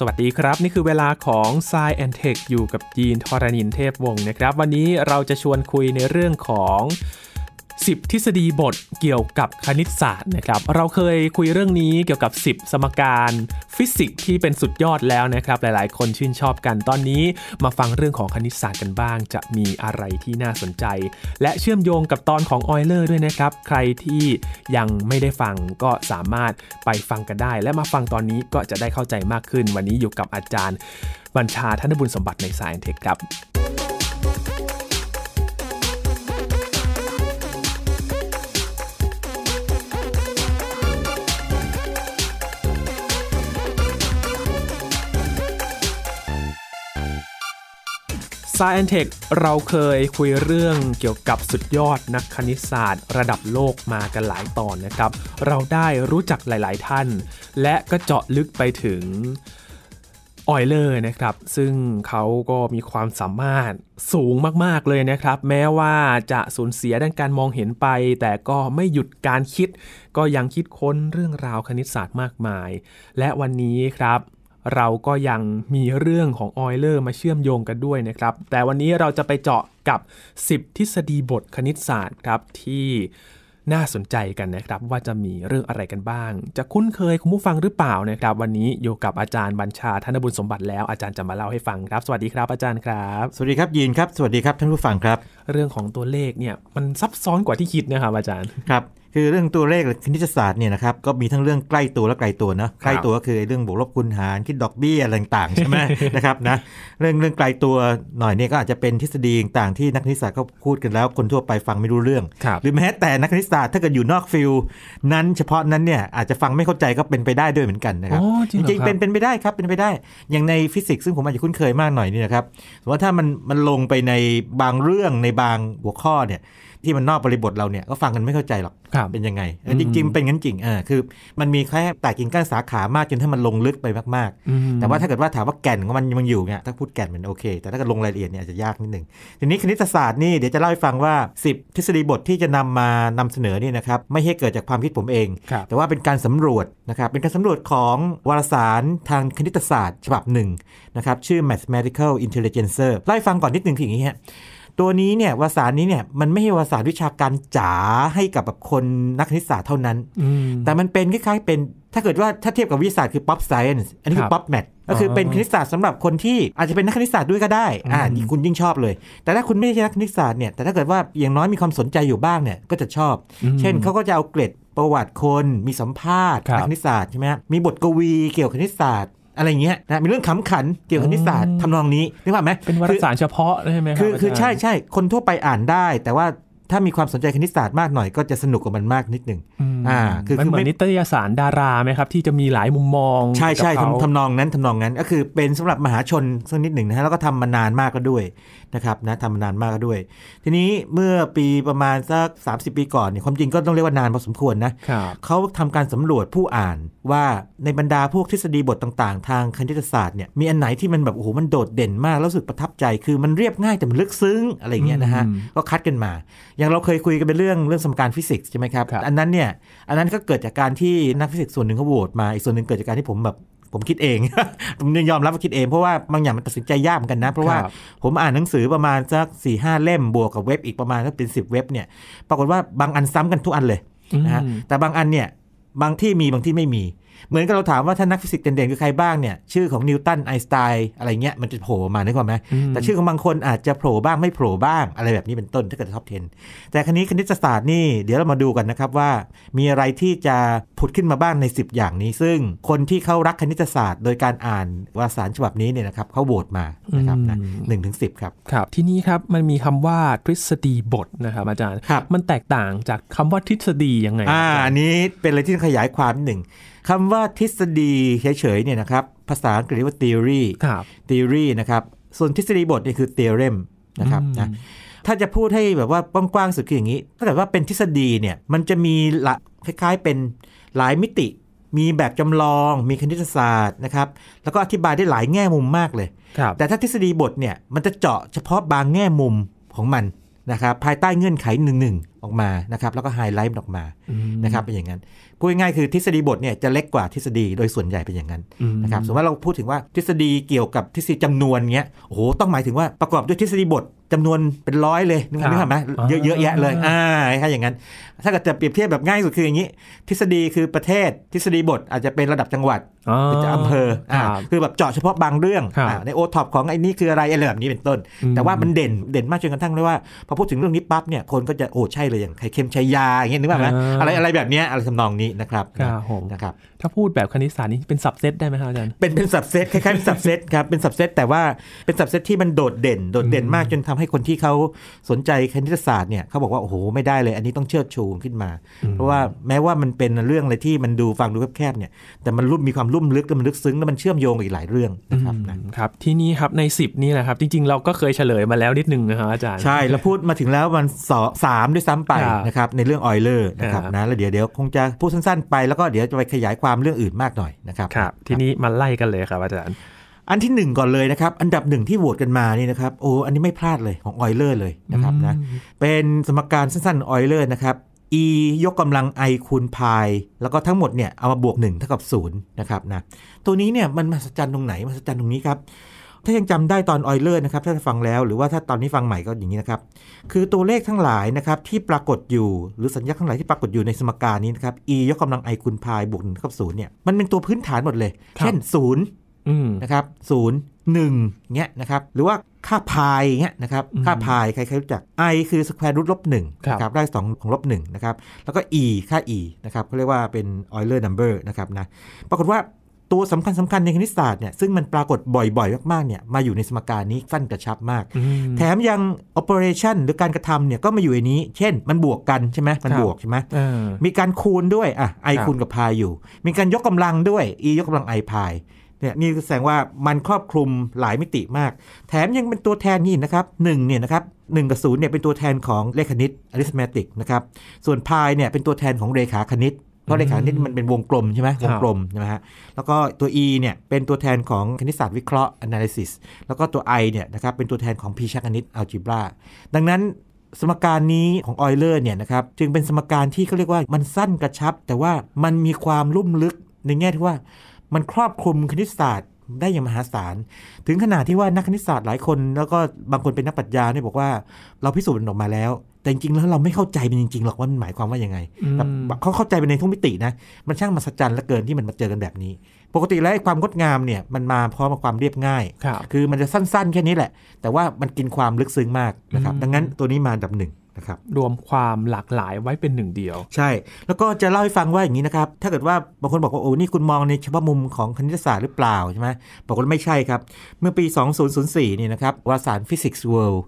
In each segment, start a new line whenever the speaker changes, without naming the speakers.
สวัสดีครับ นี่คือเวลาของ s ซแอนเทคอยู่กับยีนทอรานินเทพวงศ์นะครับ วันนี้เราจะชวนคุยในเรื่องของ10ทฤษฎีบทเกี่ยวกับคณิตศาสตร์นะครับ เราเคยคุยเรื่องนี้เกี่ยวกับ 10 สมการฟิสิกส์ที่เป็นสุดยอดแล้วนะครับ หลายๆ คนชื่นชอบกันตอนนี้ มาฟังเรื่องของคณิตศาสตร์กันบ้างจะมีอะไรที่น่าสนใจและเชื่อมโยงกับตอนของออยเลอร์ด้วยนะครับใครที่ยังไม่ได้ฟังก็สามารถไปฟังกันได้ และมาฟังตอนนี้ก็จะได้เข้าใจมากขึ้น วันนี้อยู่กับอาจารย์บัญชาธนบุญสมบัติในสายเทคครับ s ยแอนเทคเราเคยคุยเรื่องเกี่ยวกับสุดยอดนักคณิตศาสตร์ระดับโลกมากันหลายตอนนะครับ เราได้รู้จักหลาย ๆท่าน และก็เจาะลึกไปถึงออยเลอร์นะครับ ซึ่งเขาก็มีความสามารถสูงมากๆ เลยนะครับ แม้ว่าจะสูญเสียด้านการมองเห็นไป แต่ก็ไม่หยุดการคิด ก็ยังคิดค้นเรื่องราวคณิตศาสตร์มากมาย และวันนี้ครับเราก็ยังมีเรื่องของออยเลอร์มาเชื่อมโยงกันด้วยนะครับ แต่วันนี้เราจะไปเจาะกับ 10 ทฤษฎีบทคณิตศาสตร์ครับที่น่าสนใจกันนะครับ ว่าจะมีเรื่องอะไรกันบ้าง จะคุ้นเคยคุณผู้ฟังหรือเปล่านะครับ วันนี้อยู่กับอาจารย์บัญชาธนบุญสมบัติแล้วอาจารย์จะมาเล่าให้ฟังครับสวัสดีครับอาจารย์ครับสวัสดีครับยีนครับสวัสดีครับท่านผู้ฟังครับ เรื่องของตัวเล
ขเนี่ยมันซับซ้อนกว่าที่คิดนะครับอาจารย์ครับคือเรื่องตัวเลขคณิตศาสตร์เนี่ยนะครับก็มีทั้งเรื่องใกล้ตัวและไกลตัวนะใกล้ตัวก็คือเรื่องบวกลบคูณหารคิดดอกเบี้ยอะไรต่างใช่ไหมนะครับนะเรื่องเรื่องไกลตัวหน่อยเนี่ยก็อาจจะเป็นทฤษฎีต่างที่นักคณิตศาสตร์เขาพูดกันแล้วคนทั่วไปฟังไม่รู้เรื่อง หรือแม้แต่นักคณิตศาสตร์ถ้าเกิดอยู่นอกฟิลนั้น เฉพาะนั้นเนี่ยอาจจะฟังไม่เข้าใจก็เป็นไปได้ด้วยเหมือนกันนะครับจริงๆเป็นเป็นไปได้ครับเป็นไปได้ อย่างในฟิสิกส์ซึ่งผมอาจจะคุ้นเคยมากหน่อยนี่นะครับว่าถ้ามันมันลงไปในบางเรื่องในบางหัวข้อเนี่ยที่มันนอกบริบทเราเนี่ยก็ฟังกันไม่เข้าใจหรอกเป็นยังไง จริง ๆ เป็นงั้นจริงเออคือมันมีแค่แต่กิ่งก้านสาขามาก จนถ้ามันลงลึกไปมาก ๆ แต่ว่าถ้าเกิดว่าถามว่าแก่นของมันยังอยู่เนี่ยถ้าพูดแก่นมันโอเค แต่ถ้าเกิดลงรายละเอียดเนี่ยอาจจะยากนิดหนึ่งทีนี้คณิตศาสตร์นี่เดี๋ยวจะเล่าให้ฟังว่า 10ทฤษฎีบทที่จะนำมานำเสนอนี่นะครับไม่ให้เกิดจากความคิดผมเอง แต่ว่าเป็นการสำรวจนะครับเป็นการสำรวจของวารสารทางคณิตศาสตร์ฉบับหนึ่งนะครับ ชื่อ mathematical intelligencer ไล่ฟังก่อนนิดนึงคืออย่างนี้ฮะตัวนี้เนี่ยวสารนี้เนี่ยมันไม่ใช่วาสารวิชาการจ๋าให้กับแบบคนนักคณิตศาสตร์เท่านั้นแต่มันเป็นคล้ายๆ เป็น ถ้าเกิดว่าถ้าเทียบกับวิทยาศาสตร์คือ pop science อันนี้คือ pop math ก็คือเป็นคณิตศาสตร์สำหรับคนที่อาจจะเป็นนักคณิตศาสตร์ด้วยก็ได้อ่าคุณยิ่งชอบเลย แต่ถ้าคุณไม่ใช่นักคณิตศาสตร์เนี่ยแต่ถ้าเกิดว่าอย่างน้อยมีความสนใจอยู่บ้างเนี่ยก็จะชอบ เช่นเขาก็จะเอาเกรดประวัติคน มีสัมภาษณ์นักคณิตศาสตร์ใช่ไหมมีบทกวีเกี่ยวกับคณิตศาสตร์อะไรเงี้ยนะมีเรื่องขำขันเกี่ยวกับคณิตศาสตร์ท
ำนองนี้นึกภาพไหมเป็นวารสารเฉพาะใช่ไหมคือคือใช่ใช
่คนทั่วไปอ่านได้ แต่ว่าถ้ามีความสนใจคณิตศาสตร์มากหน่อย ก็จะสนุกกับมันมากนิดนึงอ่าคือมันเหมือนนิตยสารดาราไหมครับที่จะมีหลายมุมมอง ใช่ใช่ทำทำนองนั้นทำนองนั้น ก็คือเป็นสำหรับมหาชนสักนิดหนึ่งนะฮะแล้วก็ทำมานานมากก็ด้วยนะครับนะทำมานานมากด้วย ทีนี้เมื่อปีประมาณสัก 30 ปีก่อนเนี่ยความจริงก็ต้องเรียกว่านานพอสมควรนะเขาทำการสำรวจผู้อ่านว่าในบรรดาพวกทฤษฎีบทต่างๆทางคณิตศาสตร์เนี่ยมีอันไหนที่มันแบบโอ้โหมันโดดเด่นมากแล้วสึกประทับใจคือมันเรียบง่ายแต่มันลึกซึ้งอะไรเงี้ยนะฮะก็คัดกันมา อย่างเราเคยคุยกันเป็นเรื่องเรื่องสมการฟิสิกส์ใช่ไหมครับอันนั้นเนี่ยอันนั้นก็เกิดจากการที่นักฟิสิกส์ส่วนหนึ่งเขาโหวตมาอีกส่วนหนึ่งเกิดจากการที่ผมแบบผมคิดเอง ผมยังยอมรับว่าคิดเองเพราะว่าบางอย่างมันตัดสินใจยากเหมือนกันนะ เพราะว่าผมอ่านหนังสือประมาณสักสี่ห้าเล่ม บวกกับเว็บอีกประมาณสักเป็นสิบเว็บเนี่ยปรากฏว่าบางอันซ้ำกันทุกอันเลยนะฮะแต่บางอันเนี่ย บางที่มีบางที่ไม่มีเหมือนกับเราถามว่าถ้านักฟิสิกส์เด่นๆคือใครบ้างเนี่ยชื่อของนิวตันไอน์สไตน์อะไรเงี้ยมันจะโผล่มาได้ก่อนไหม แต่ชื่อของบางคนอาจจะโผล่บ้างไม่โผล่บ้างอะไรแบบนี้เป็นต้นถ้าเกิดท็อป10แต่คริตนี้คณิตศาสตร์นี่ เดี๋ยวเรามาดูกันนะครับว่า มีอะไรที่จะผุดขึ้นมาบ้างใน 10 อย่างนี้ ซึ่งคนที่เขารักคณิตศาสตร์โดยการอ่านวารสารฉบับนี้เนี่ยนะครับเขาโห
วตมานะครับนะหนึ่งถึงสิครับครับที่นี้ครับมันมีคำว่าทฤษฎีบทนะครับอาจารย์มันแตกต่างจากคำว่าทฤษฎียังไงอ่
าันนี้เป็นอะไรที่ขยายความหนึ่งคำว่าทฤษฎีเฉยๆเนี่ยนะครับภาษาอังกฤษเรียกว่า theory theory นะครับส่วนทฤษฎีบทนี่คือ theorem นะครับนะถ้าจะพูดให้แบบว่ากว้างๆ สุดคืออย่างนี้ถ้าแต่ว่าเป็นทฤษฎีเนี่ยมันจะมีละคล้ายๆเป็นหลายมิติ มีแบบจำลอง มีคณิตศาสตร์นะครับแล้วก็อธิบายได้หลายแง่มุมมากเลย แต่ถ้าทฤษฎีบทเนี่ย มันจะเจาะเฉพาะบางแง่มุมของมันนะครับภายใต้เงื่อนไขหนึ่งออกมานะครับแล้วก็ไฮไลท์ออกมานะครับเป็นอย่างนั้นพูดง่ายๆคือทฤษฎีบทเนี่ยจะเล็กกว่าทฤษฎีโดยส่วนใหญ่เป็นอย่างนั้นนะครับสมมติว่าเราพูดถึงว่าทฤษฎีเกี่ยวกับทฤษฎีจำนวนเงี้ยโอ้โห ต้องหมายถึงว่าประกอบด้วยทฤษฎีบทจำนวนเป็นร้อยเลยนึกภาพไหมเยอะเยอะแยะเลยอ่าถ้าอย่างนั้น ถ้าเกิดจะเปรียบเทียบแบบง่ายสุดคืออย่างนี้ทฤษฎีคือประเทศ ทฤษฎีบทอาจจะเป็นระดับจังหวัด
หรืออำเภออ่า
คือแบบเจาะเฉพาะบางเรื่องในโอท็อปของไอ้นี่คืออะไรอะไรแบบนี้เป็นต้น แต่ว่ามันเด่นเด่นมากจนกระทั่งเลยว่าพอพูดถึงเรื่องนี้ปั๊บเนี่ยคนก็จะโอ้ใช่เลยอย่างไข่เค็มชายาอย่างเงี้ยนึกว่าไหมอะไรอะไรแบบเนี้ยอะไรทำนองนี้นะครับนะครับถ้าพูดแบบคณิตศาสตร์นี้เป็นสับเซตได้ไหมครับอาจารย์เป็นเป็นสับเซตคล้ายๆเป็นสับเซตครับเป็นสับเซตแต่ว่าเป็นสับเซตที่มันโดดเด่น โดดเด่นมากจนทำให้คนที่เขาสนใจคณิตศาสตร์เนี่ยเขาบอกว่าโอ้โหไม่ได้เลย อันนี้ต้องเชิดชูขึ้นมา เพราะว่าแม้ว่ามันเป็นเรื่องอะไรที่มันดูฟังดูแคบๆเนี่ยแต่มันรุ่มมีความลุ่มลึกแล้วมันลึกซึ้งแล้วมันเชื่อมโยงอีกหลายเรื่อง
นะครับครับที่นี่ครับใน 10 นี่แหละครับจริงๆ เราก็เคยเฉลยมาแล้วนิดนึงนะครับอาจารย์ใช่เร
าพูดมาถึงแล้ววันสามด้วยซ้ไปนะครับในเรื่องออยเลอร์นะครับนะแล้วเดี๋ยวเดี๋ยวคงจะพูดสั้นๆไปแล้วก็เดี๋ยวจะไปขยายความเรื่องอื่นมากหน่อยนะครับครับทีนี้มาไล่กันเลยครับอาจารย์อันที่ 1 ก่อนเลยนะครับอันดับหนึ่งที่โหวตกันมานี่นะครับโอ้อันนี้ไม่พลาดเลยของออยเลอร์เลยนะครับนะเป็นสมการสั้นๆออยเลอร์นะครับ e ยกกำลัง i คูณพาย แล้วก็ทั้งหมดเนี่ยเอามาบวก1เท่ากับ0นะครับนะตัวนี้เนี่ยมันมหัศจรรย์ตรงไหนมหัศจรรย์ตรงนี้ครับถ้ายังจำได้ตอนออยเลอร์นะครับถ้าฟังแล้วหรือว่าถ้าตอนนี้ฟังใหม่ก็อย่างนี้นะครับ คือตัวเลขทั้งหลายนะครับที่ปรากฏอยู่หรือสัญญาทั้งหลายที่ปรากฏอยู่ในสมการนี้นะครับ e ยกกำลัง i คูณพายบวกหนึ่งเท่ากับศูนย์เนี่ยมันเป็นตัวพื้นฐานหมดเลย เช่นศูนย์นะครับศูนย์หนึ่งเงี้ยนะครับหรือว่าค่าพายเงี้ยนะครับค่าพายใครๆรู้จัก i คือสแควร์รูทลบหนึ่งครับได้สองของลบหนึ่งนะครับแล้วก็ e ค่า e นะครับเขาเรียกว่าเป็นออยเลอร์นัมเบอร์นะครับนะปรากฏว่าตัวสำคัญสำาคัญในคณิตศาสตร์เนี่ยซึ่งมันปรากฏบ่อยๆ มากๆเนี่ยมาอยู่ในสมการนี้สั้นกระชับมาก แถมยังอเปอเรชันหรือการกระทำเนี่ยก็มาอยู่ในนี้ เช่นมันบวกกันใช่ไหมมันบวกใช่ไหมมีการคูณด้วยอ่ะไอคูณกับพายอยู่ มีการยกกำลังด้วยอ e ยกกาลังไอพายเนี่ยนี่แสดงว่ามันครอบคลุมหลายมิติมาก แถมยังเป็นตัวแทนนี่นะครับหนึ่งเนี่ยนะครับหนึ่งกับศูนย์เนี่ยเป็นตัวแทนของเลขคณิตอริสเมติกนะครับส่วนพายเนี่ยเป็นตัวแทนของเรขาคณิตเพราะเลขาคณิตมันเป็นวงกลมใช่ไหมวงกลมใช่ไหมฮะแล้วก็ตัว E เนี่ยเป็นตัวแทนของคณิตศาสตร์วิเคราะห์ analysis แล้วก็ตัว I เนี่ยนะครับเป็นตัวแทนของพีชคณิต algebra ดังนั้นสมการนี้ของออยเลอร์เนี่ยนะครับจึงเป็นสมการที่เขาเรียกว่ามันสั้นกระชับ แต่ว่ามันมีความลุ่มลึกในแง่ที่ว่ามันครอบคลุมคณิตศาสตร์ ได้อย่างมหาศาล ถึงขนาดที่ว่านักคณิตศาสตร์หลายคน แล้วก็บางคนเป็นนักปรัชญาเนี่ยบอกว่าเราพิสูจน์ออกมาแล้วแต่จริงๆแล้วเราไม่เข้าใจเป็นจริง ๆหรอกว่าหมายความว่ายังไงแบบเขาเข้าใจเป็นในทุกมิตินะมันช่างมหัศจรรย์เหลือเกินที่มันมาเจอกันแบบนี้ ปกติแล้วความงดงามเนี่ยมันมาพร้อมกับความเรียบง่าย คือมันจะสั้นๆแค่นี้แหละ แต่ว่ามันกินความลึกซึ้งมากนะครับดังนั้นตัวนี้มาอันดับหนึ่งะครับรวมความหลากหลายไว้เป็นหนึ่งเดียว ใช่ แล้วก็จะเล่าให้ฟังว่าอย่างนี้นะครับ ถ้าเกิดว่าบางคนบอกว่า โอ้ นี่คุณมองในเฉพาะมุมของคณิตศาสตร์หรือเปล่าใช่ไหม บอกว่าไม่ใช่ครับ เมื่อปี 2004เนี่ยนะครับ วารสาร Physics World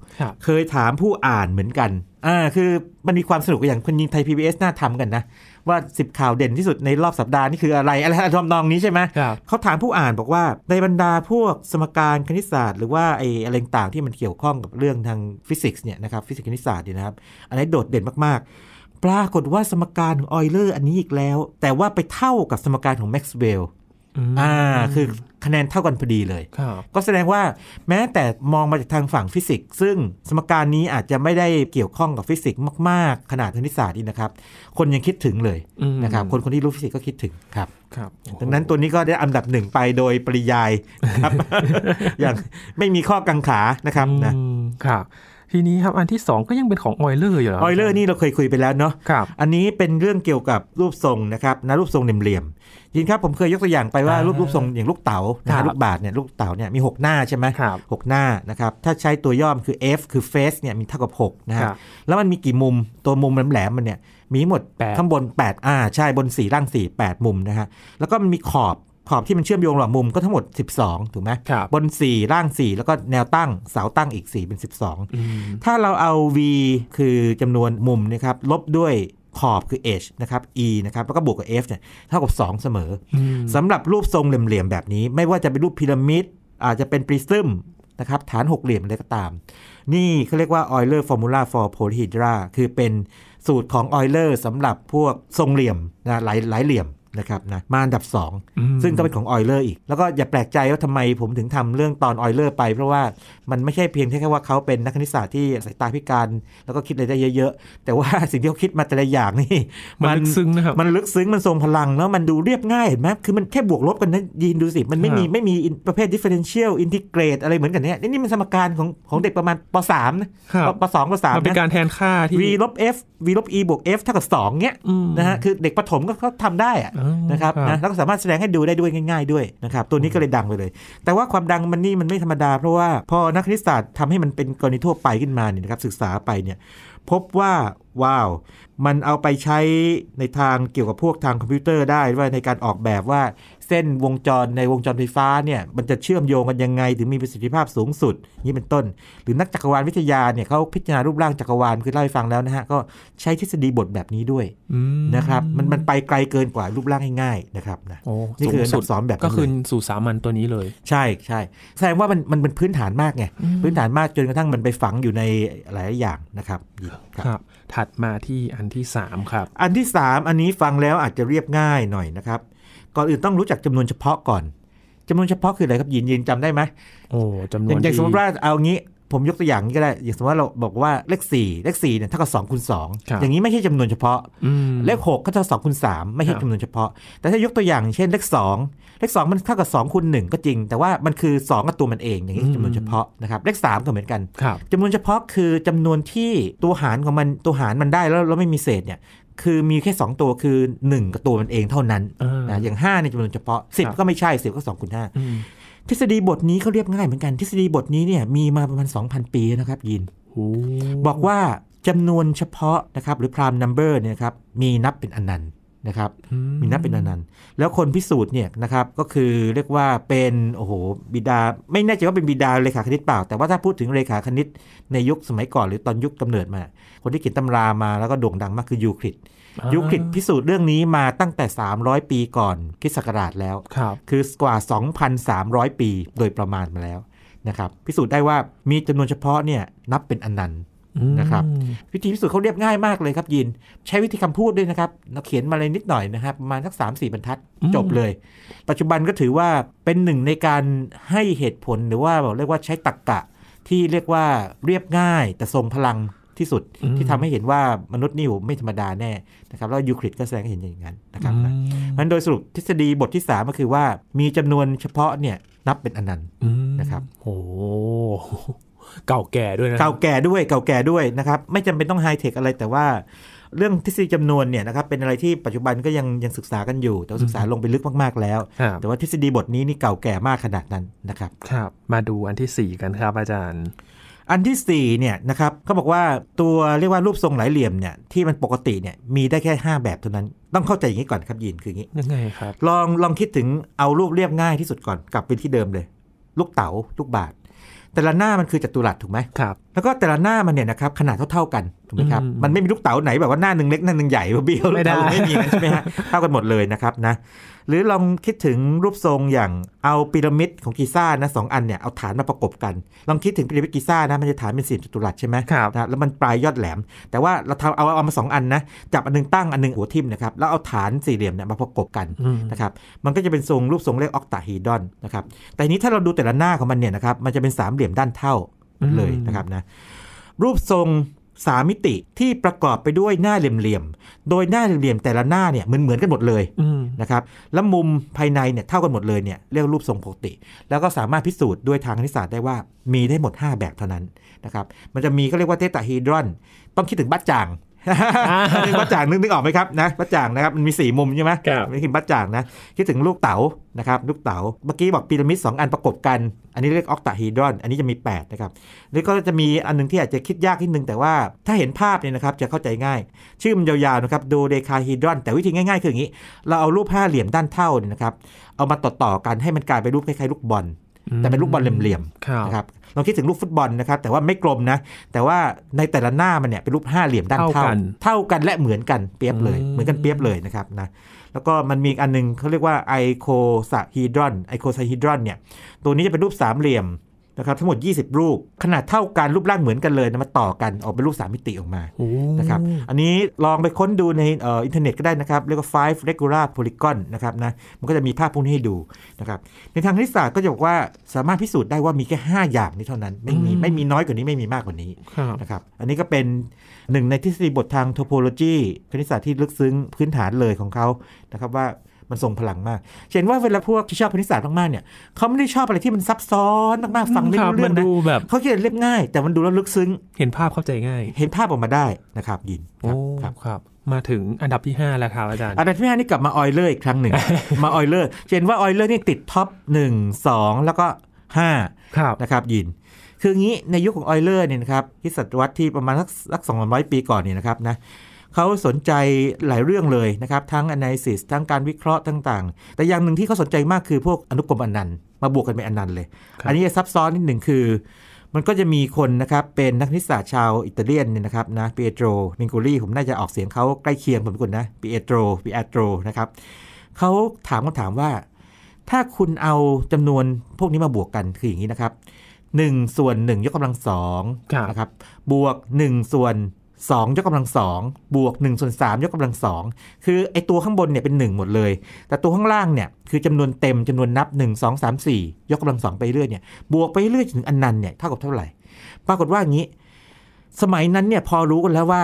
เคยถามผู้อ่านเหมือนกัน อ่า คือมันมีความสนุกอย่างคุณยิงไทย PBS น่าทำกันนะว่า 10 ข่าวเด่นที่สุดในรอบสัปดาห์นี่คืออะไรอะไรทำนองนี้ใช่ไหม เขาถามผู้อ่านบอกว่าในบรรดาพวกสมการคณิตศาสตร์หรือว่าไอ้อะไรต่างที่มันเกี่ยวข้องกับเรื่องทางฟิสิกส์เนี่ยนะครับฟิสิกส์คณิตศาสตร์เนี่ยนะครับอันรโดดเด่นมากๆ ปรากฏว่าสมการของออยเลอร์อันนี้อีกแล้ว แต่ว่าไปเท่ากับสมการของแม็กซ์เวลล์
อ่าคือ
คะแนน เท่ากันพอดีเลย ก็แสดงว่าแม้แต่มองมาจากทางฝั่งฟิสิกส์ซึ่งสมการนี้อาจจะไม่ได้เกี่ยวข้องกับฟิสิกส์มาก ๆ ขนาดคณิตศาสตร์นี่นะครับ คนยังคิดถึงเลยนะครับ คนคนที่รู้ฟิสิกส์ก็คิดถึงครับครับ ดังนั้นตัวนี้ก็ได้อันดับหนึ่งไปโดยปริยายครับ อย่างไม่มีข้อกังขานะครับนะครับทีนี้ครับ อันที่ 2 ก็ยังเป็นของออยเลอร์อยู่แล้วออยเลอร์นี่เราเคยคุยไปแล้วเนาะครับอันนี้เป็นเรื่องเกี่ยวกับรูปทรงนะครับนะรูปทรงเหลี่ยมยินครับ ผมเคยยกตัวอย่างไปว่ารูปรูปทรงอย่างลูกเต๋านะลูกบาทเนี่ยลูกเต๋าเนี่ยมี 6 หน้าใช่ไหมครหกหน้านะครับถ้าใช้ตัวย่อมคือ F คือ face เนี่ยมีเท่ากับ6นะฮะแล้วมันมีกี่มุมตัวมุมแหลมๆมันเนี่ยมีหมดข้างบน8อ่าใช่บน4ล่าง4 8 มุมนะฮะแล้วก็มันมีขอบขอบที่มันเชื่อมโยงระหว่างมุมก็ทั้งหมด 12ถูกไหมบบน4ล่าง 4 แล้วก็แนวตั้งเสาตั้งอีก 4 เป็น 12 ถ้าเราเอา v คือจำนวนมุมนะครับลบด้วยขอบคือ h นะครับ e นะครับแล้วก็บวกกับ f เนี่ยเท่ากับ 2 เสมอสำหรับรูปทรงเหลี่ยมๆแบบนี้ ไม่ว่าจะเป็นรูปพีระมิด อาจจะเป็นปริซึมนะครับฐานหกเหลี่ยมอะไรก็ตาม นี่เขาเรียกว่า Euler formula for polyhedra คือเป็นสูตรของ Euler สำหรับพวกทรงเหลี่ยมนะหลายหลายเหลี่ยมนะครับนะมาอันดับ 2 ซึ่งก็เป็นของออยเลอร์อีก แล้วก็อย่าแปลกใจว่าทำไมผมถึงทำเรื่องตอนออยเลอร์ไปเพราะว่ามันไม่ใช่เพียงแค่ว่าเขาเป็นนักคณิตศาสตร์ที่สายตาพิการแล้วก็คิดอะไรได้เยอะ ๆ แต่ว่าสิ่งที่เขาคิดมาแต่ละอย่างนี่มันลึกซึ้งนะครับมันลึกซึ้ง มันทรงพลังแล้วมันดูเรียบง่ายเห็นไหมคือมันแค่บวกลบกันนะยีนดูสิมันไม่มีไม่มีประเภทดิเฟอเรนเชียลอินทิเกรตอะไรเหมือนกันเนี้ยนี่มันสมการของของเด็กประมาณป .3 นะ
ป .2 ป .3 มันเป็นการแทนค่าที่ v ลบ
f v ลบ e บวก f เท่ากับ2เงี้ยนะฮะคือเด็กประถมก็ทำได้นะครับนะแล้วก็สามารถแสดงให้ดูได้ด้วยง่ายๆด้วยนะครับ ตัวนี้ก็เลยดังไปเลย แต่ว่าความดังมันนี่มันไม่ธรรมดา เพราะว่าพอนักคณิตศาสตร์ทำให้มันเป็นกรณีทั่วไปขึ้นมาเนี่ยนะครับศึกษาไปเนี่ยพบว่าว้าวมันเอาไปใช้ในทางเกี่ยวกับพวกทางคอมพิวเตอร์ได้ว่าในการออกแบบว่าเส้นวงจรในวงจรไฟฟ้าเนี่ยมันจะเชื่อมโยงกันยังไง ถึงมีประสิทธิภาพสูงสุด นี่เป็นต้น หรือนักจักรวาลวิทยาเนี่ยเขาพิจารณารูปร่างจักรวาลคือเล่าให้ฟังแล้วนะฮะ ก็ใช้ทฤษฎีบทแบบนี้ด้วยนะครับมันมันไปไกลเกินกว่ารูปร่างง่ายๆนะครับนะนี่คือสุดสอนแบบก็คือสู่สามัญตัวนี้เลย ใช่ใช่แสดงว่ามันมันเป็นพื้นฐานมากไงพื้นฐานมากจนกระทั่งมันไปฝังอยู่ในหลายอย่างนะครับครับ
ถัดมาที่อันที่
3 ครับอันที่ 3 อันนี้ฟังแล้วอาจจะเรียบง่ายหน่อยนะครับก่อนอื่นต้องรู้จักจำนวนเฉพาะก่อน จำนวนเฉพาะคืออะไรครับ ยินยินจำได้ไหมโอ้จำนวนอย่างสมมติว่าเอางี้ ผมยกตัวอย่างนี้ก็ได้ อย่างสมมติว่าเราบอกว่าเลขสี่เลขสี่เนี่ยเท่ากับสองคูณสองอย่างนี้ไม่ใช่จำนวนเฉพาะ เลขหกก็เท่าสองคูณสามไม่ใช่จำนวนเฉพาะ แต่ถ้ายกตัวอย่างเช่นเลขสองเลขสองมันเท่ากับ 2คูณหก็จริง แต่ว่ามันคือ 2กับตัวมันเองอย่างนี้จำนวนเฉพาะนะครับเลขมก็เหมือนกันจำนวนเฉพาะคือจำนวนที่ตัวหารของมันตัวหารมันได้แล้วเราไม่มีเศษเนี่ยคือมีแค่ 2 ตัวคือ 1 กับตัวมันเองเท่านั้นนะอย่าง5ในจำนวนเฉพาะ 10 ก็ไม่ใช่10ก็2คูณหทฤษฎีบทนี้เขาเรียบง่ายเหมือนกันทฤษฎีบทนี้เนี่ยมีมาประมาณ2,000 ปีนะครับยินบอกว่าจำนวนเฉพาะนะครับหรือ prime number เนี่ยครับมีนับเป็นอนันต์นะครับมีนับเป็นอนันต์แล้วคนพิสูจน์เนี่ยนะครับก็คือเรียกว่าเป็น โอ้โหบิดา ไม่แน่ใจว่าเป็นบิดาเลขาคณิตเปล่า แต่ว่าถ้าพูดถึงเลขาคณิตในยุคสมัยก่อนหรือตอนยุคกำเนิดมา คนที่เขียนตำรามาแล้วก็โด่งดังมากคือยูคลิดยูคลิดพิสูจน์เรื่องนี้มาตั้งแต่ 300 ปีก่อนคริสต์ศักราชแล้วคคือกว่า 2,300 ปีโดยประมาณมาแล้วนะครับพิสูจน์ได้ว่ามีจำนวนเฉพาะเนี่ยนับเป็นอนันต์นะครับวิธีพิสูจน์เขาเรียบง่ายมากเลยครับ ยินใช้วิธีคำพูดด้วยนะครับเราเขียนมาเลยนิดหน่อยนะครับประมาณสักสามสี่บรรทัดจบเลยปัจจุบันก็ถือว่าเป็นหนึ่งในการให้เหตุผลหรือว่าเรียกว่าใช้ตรกกะที่เรียกว่าเรียบง่ายแต่ทรงพลังที่สุดที่ทำให้เห็นว่ามนุษย์นี่ไม่ธรรมดาแน่นะครับแล้วยูคลิดก็แสดงให้เห็นอย่างนั้นนะครับมันโดยสรุปทฤษฎีบทที่3ก็คือว่ามีจำนวนเฉพาะเนี่ยนับเป็นอนันต์
นะครับโอ้เก่าแก่ด้วยนะเก่า
แก่ด้วย เก่าแก่ด้วยนะครับ ไม่จำเป็นต้องไฮเทคอะไร แต่ว่าเรื่องทฤษฎีจำนวนเนี่ยนะครับเป็นอะไรที่ปัจจุบันก็ยังยังศึกษากันอยู่ แต่ศึกษาลงไปลึกมาก ๆ แล้ว แต่ว่าทฤษฎีบทนี้นี่เก่าแก่มากขนาดนั้นนะครับครับ มาดูอันที่ 4 กันครับ อาจารย์ อันที่ 4เนี่ยนะครับเขาบอกว่าตัวเรียกว่ารูปทรงหลายเหลี่ยมเนี่ยที่มันปกติเนี่ยมีได้แค่ 5 แบบเท่านั้นต้องเข้าใจอย่างนี้ก่อนครับยินคืออย่างนี้ยังไงครับลองลองคิดถึงเอารูปเรียบง่ายที่สุดก่อนกลับไปที่เดิมเลย ลูกเต๋าลูกบาศแต่ละหน้ามันคือจัตุรัสถูกไหมครับแล้วก็แต่ละหน้ามันเนี่ยนะครับขนาดเท่าๆกันถูกไหมครับ มันไม่มีลูกเต๋าไหนแบบว่าหน้าหนึ่งเล็กหน้าหนึ่งใหญ่เบี้ยวไม่ได้ไม่มีใช่ไหมฮะเท่ากันหมดเลยนะครับนะหรือลองคิดถึงรูปทรงอย่างเอาพีระมิดของกีซ่านะสองอันเนี่ยเอาฐานมาประกบกันลองคิดถึงพีระมิดกีซ่านะมันจะฐานเป็นสี่จตุรัสใช่ไหมครับนะแล้วมันปลายยอดแหลมแต่ว่าเราทำเอาเอามาสองอันนะจับอันนึงตั้งอันนึงหัวทิ่มนะครับ แล้วเอาฐานสี่เหลี่ยมเนี่ยมาประกบกันนะครับมันก็จะเป็นทรงรูปทรงเรียกออกตาฮีดอนนะครับแต่นี้ถ้าเราดูแต่ละหน้าของมันเนี่ยนะครับมันจะเป็นสามเหลี่ยมด้านเท่าเลยนะครับนะรูปทรงสามิติที่ประกอบไปด้วยหน้าเหลี่ยมๆโดยหน้าเหลี่ยมแต่ละหน้าเนี่ยเหมือนเหมือนกันหมดเลยนะครับแล้วมุมภายในเนี่ยเท่ากันหมดเลยเนี่ยเรียกรูปทรงปกติ แล้วก็สามารถพิสูจน์ด้วยทางคณิตศาสตร์ได้ว่ามีได้หมด 5 แบบเท่านั้นนะครับมันจะมีก็เรียกว่าเทตาฮีดรอน ต้องคิดถึงบัตจางบ้าจ่างนึกนึกออกไหมครับนะบ้าจ่างนะครับมันมีสี่มุมใช่ไหมไม่คิดบ้าจ่างนะคิดถึงลูกเต๋านะครับ ลูกเต๋าเมื่อกี้บอกพีระมิด 2 อันประกบกันอันนี้เรียกออกตาฮีดรอน อันนี้จะมี 8 นะครับ แล้วก็จะมีอันนึงที่อาจจะคิดยากนิดนึงแต่ว่าถ้าเห็นภาพเนี่ยนะครับจะเข้าใจง่าย ชื่อมันยาวๆนะครับโดเดคาฮีดรอน แต่วิธีง่ายๆ คืออย่างนี้ เราเอารูปห้าเหลี่ยมด้านเท่าเนี่ยนะครับเอามาต่อๆกันให้มันกลายเป็นรูปคล้ายๆ ลูกบอลแต่เป็นลูกบอลเหลี่ยมๆนะครับลองคิดถึงลูกฟุตบอลนะครับ แต่ว่าไม่กลมนะ แต่ว่าในแต่ละหน้ามันเนี่ยเป็นรูปห้าเหลี่ยมด้านเท่าเท่ากันและเหมือนกันเปียบเลย เหมือนกันเปียบเลยนะครับนะแล้วก็มันมีอันนึงเขาเรียกว่าไอโคซาฮีดรอนไอโคซาฮีดรอนเนี่ย ตัวนี้จะเป็นรูปสามเหลี่ยมะครับทั้งหมด 20 รูป ขนาดเท่ากันรูปร่างเหมือนกันเลยนะมาต่อกันออกเป็นรูป3มิติออกมานะครับอันนี้ลองไปค้นดูในอินเทอร์เน็ตก็ได้นะครับ เรียกว่า five regular polygon นะครับนะมันก็จะมีภาพพวกนี้ให้ดูนะครับในทางคณิตศาสตร์ก็จะบอกว่าสามารถพิสูจน์ได้ว่ามีแค่ 5 อย่างนี้เท่านั้น ไม่มีไม่มีน้อยกว่านี้ไม่มีมากกว่านี้นะครับอันนี้ก็เป็นหนึ่งในทฤษฎีบททางโทโพโลจีคณิตศาสตร์ที่ลึกซึ้งพื้นฐานเลยของเขานะครับว่ามันทรงพลังมากเห็นว่าเวลาพวกที่ชอบพณิตศาสตร์มากๆเนี่ยเขาไม่ได้ชอบอะไรที่มันซับซ้อนมากๆ ฟังไม่รู้เรื่องนะเขาเขียนเรียบง่าย แต่มันดูแล้วลึกซึ้ง เห็นภาพเข้าใจง่าย เห็นภาพออกมาได้นะครับยินครับครับ
มาถึงอันดับที่ 5 แล้วครับอาจารย์ อัน
ดับที่5นี่กลับมาออยเลอร์อีกครั้งหนึ่งมาออยเลอร์เห็นว่าออยเลอร์นี่ติดท็อป 1 2 แล้วก็5ครับนะครับ ยินคืองี้ในยุคของออยเลอร์เนี่ยนะครับที่ศตวรรษที่ประมาณสักสักสองร้อยปีก่อนเนี่ยนะครับนะเขาสนใจหลายเรื่องเลยนะครับ ทั้ง analysis ทั้งการวิเคราะห์ต่างๆ แต่อย่างหนึ่งที่เขาสนใจมากคือพวกอนุกรมอนันต์มาบวกกันเป็นอนันต์เลย อันนี้ซับซ้อนนิดหนึ่งคือ มันก็จะมีคนนะครับ เป็นนักนิสสาชาวอิตาเลียนเนี่ยนะครับนะปีเโตรมิงกูรี่ผมน่าจะออกเสียงเขาใกล้เคียงผมกุณนะปีเโตรปีเโตรนะครับเขาถามคำถามว่าถ้าคุณเอาจำนวนพวกนี้มาบวกกันคืออย่างนี้นะครับ1ส่วน1ยกกำลังสองนะครับบวก1ส่วน2ยกกำลังสองบวก1ส่วน3ยกกำลังสองคือไอตัวข้างบนเนี่ยเป็น 1 หมดเลย แต่ตัวข้างล่างเนี่ยคือจำนวนเต็มจำนวนนับ 1 2 3 4ยกกำลังสองไปเรื่อยเนี่ยบวกไปเรื่อยถึงอนันต์เนี่ยเท่ากับเท่าไหร่ ปรากฏว่างี้ สมัยนั้นเนี่ยพอรู้กันแล้วว่า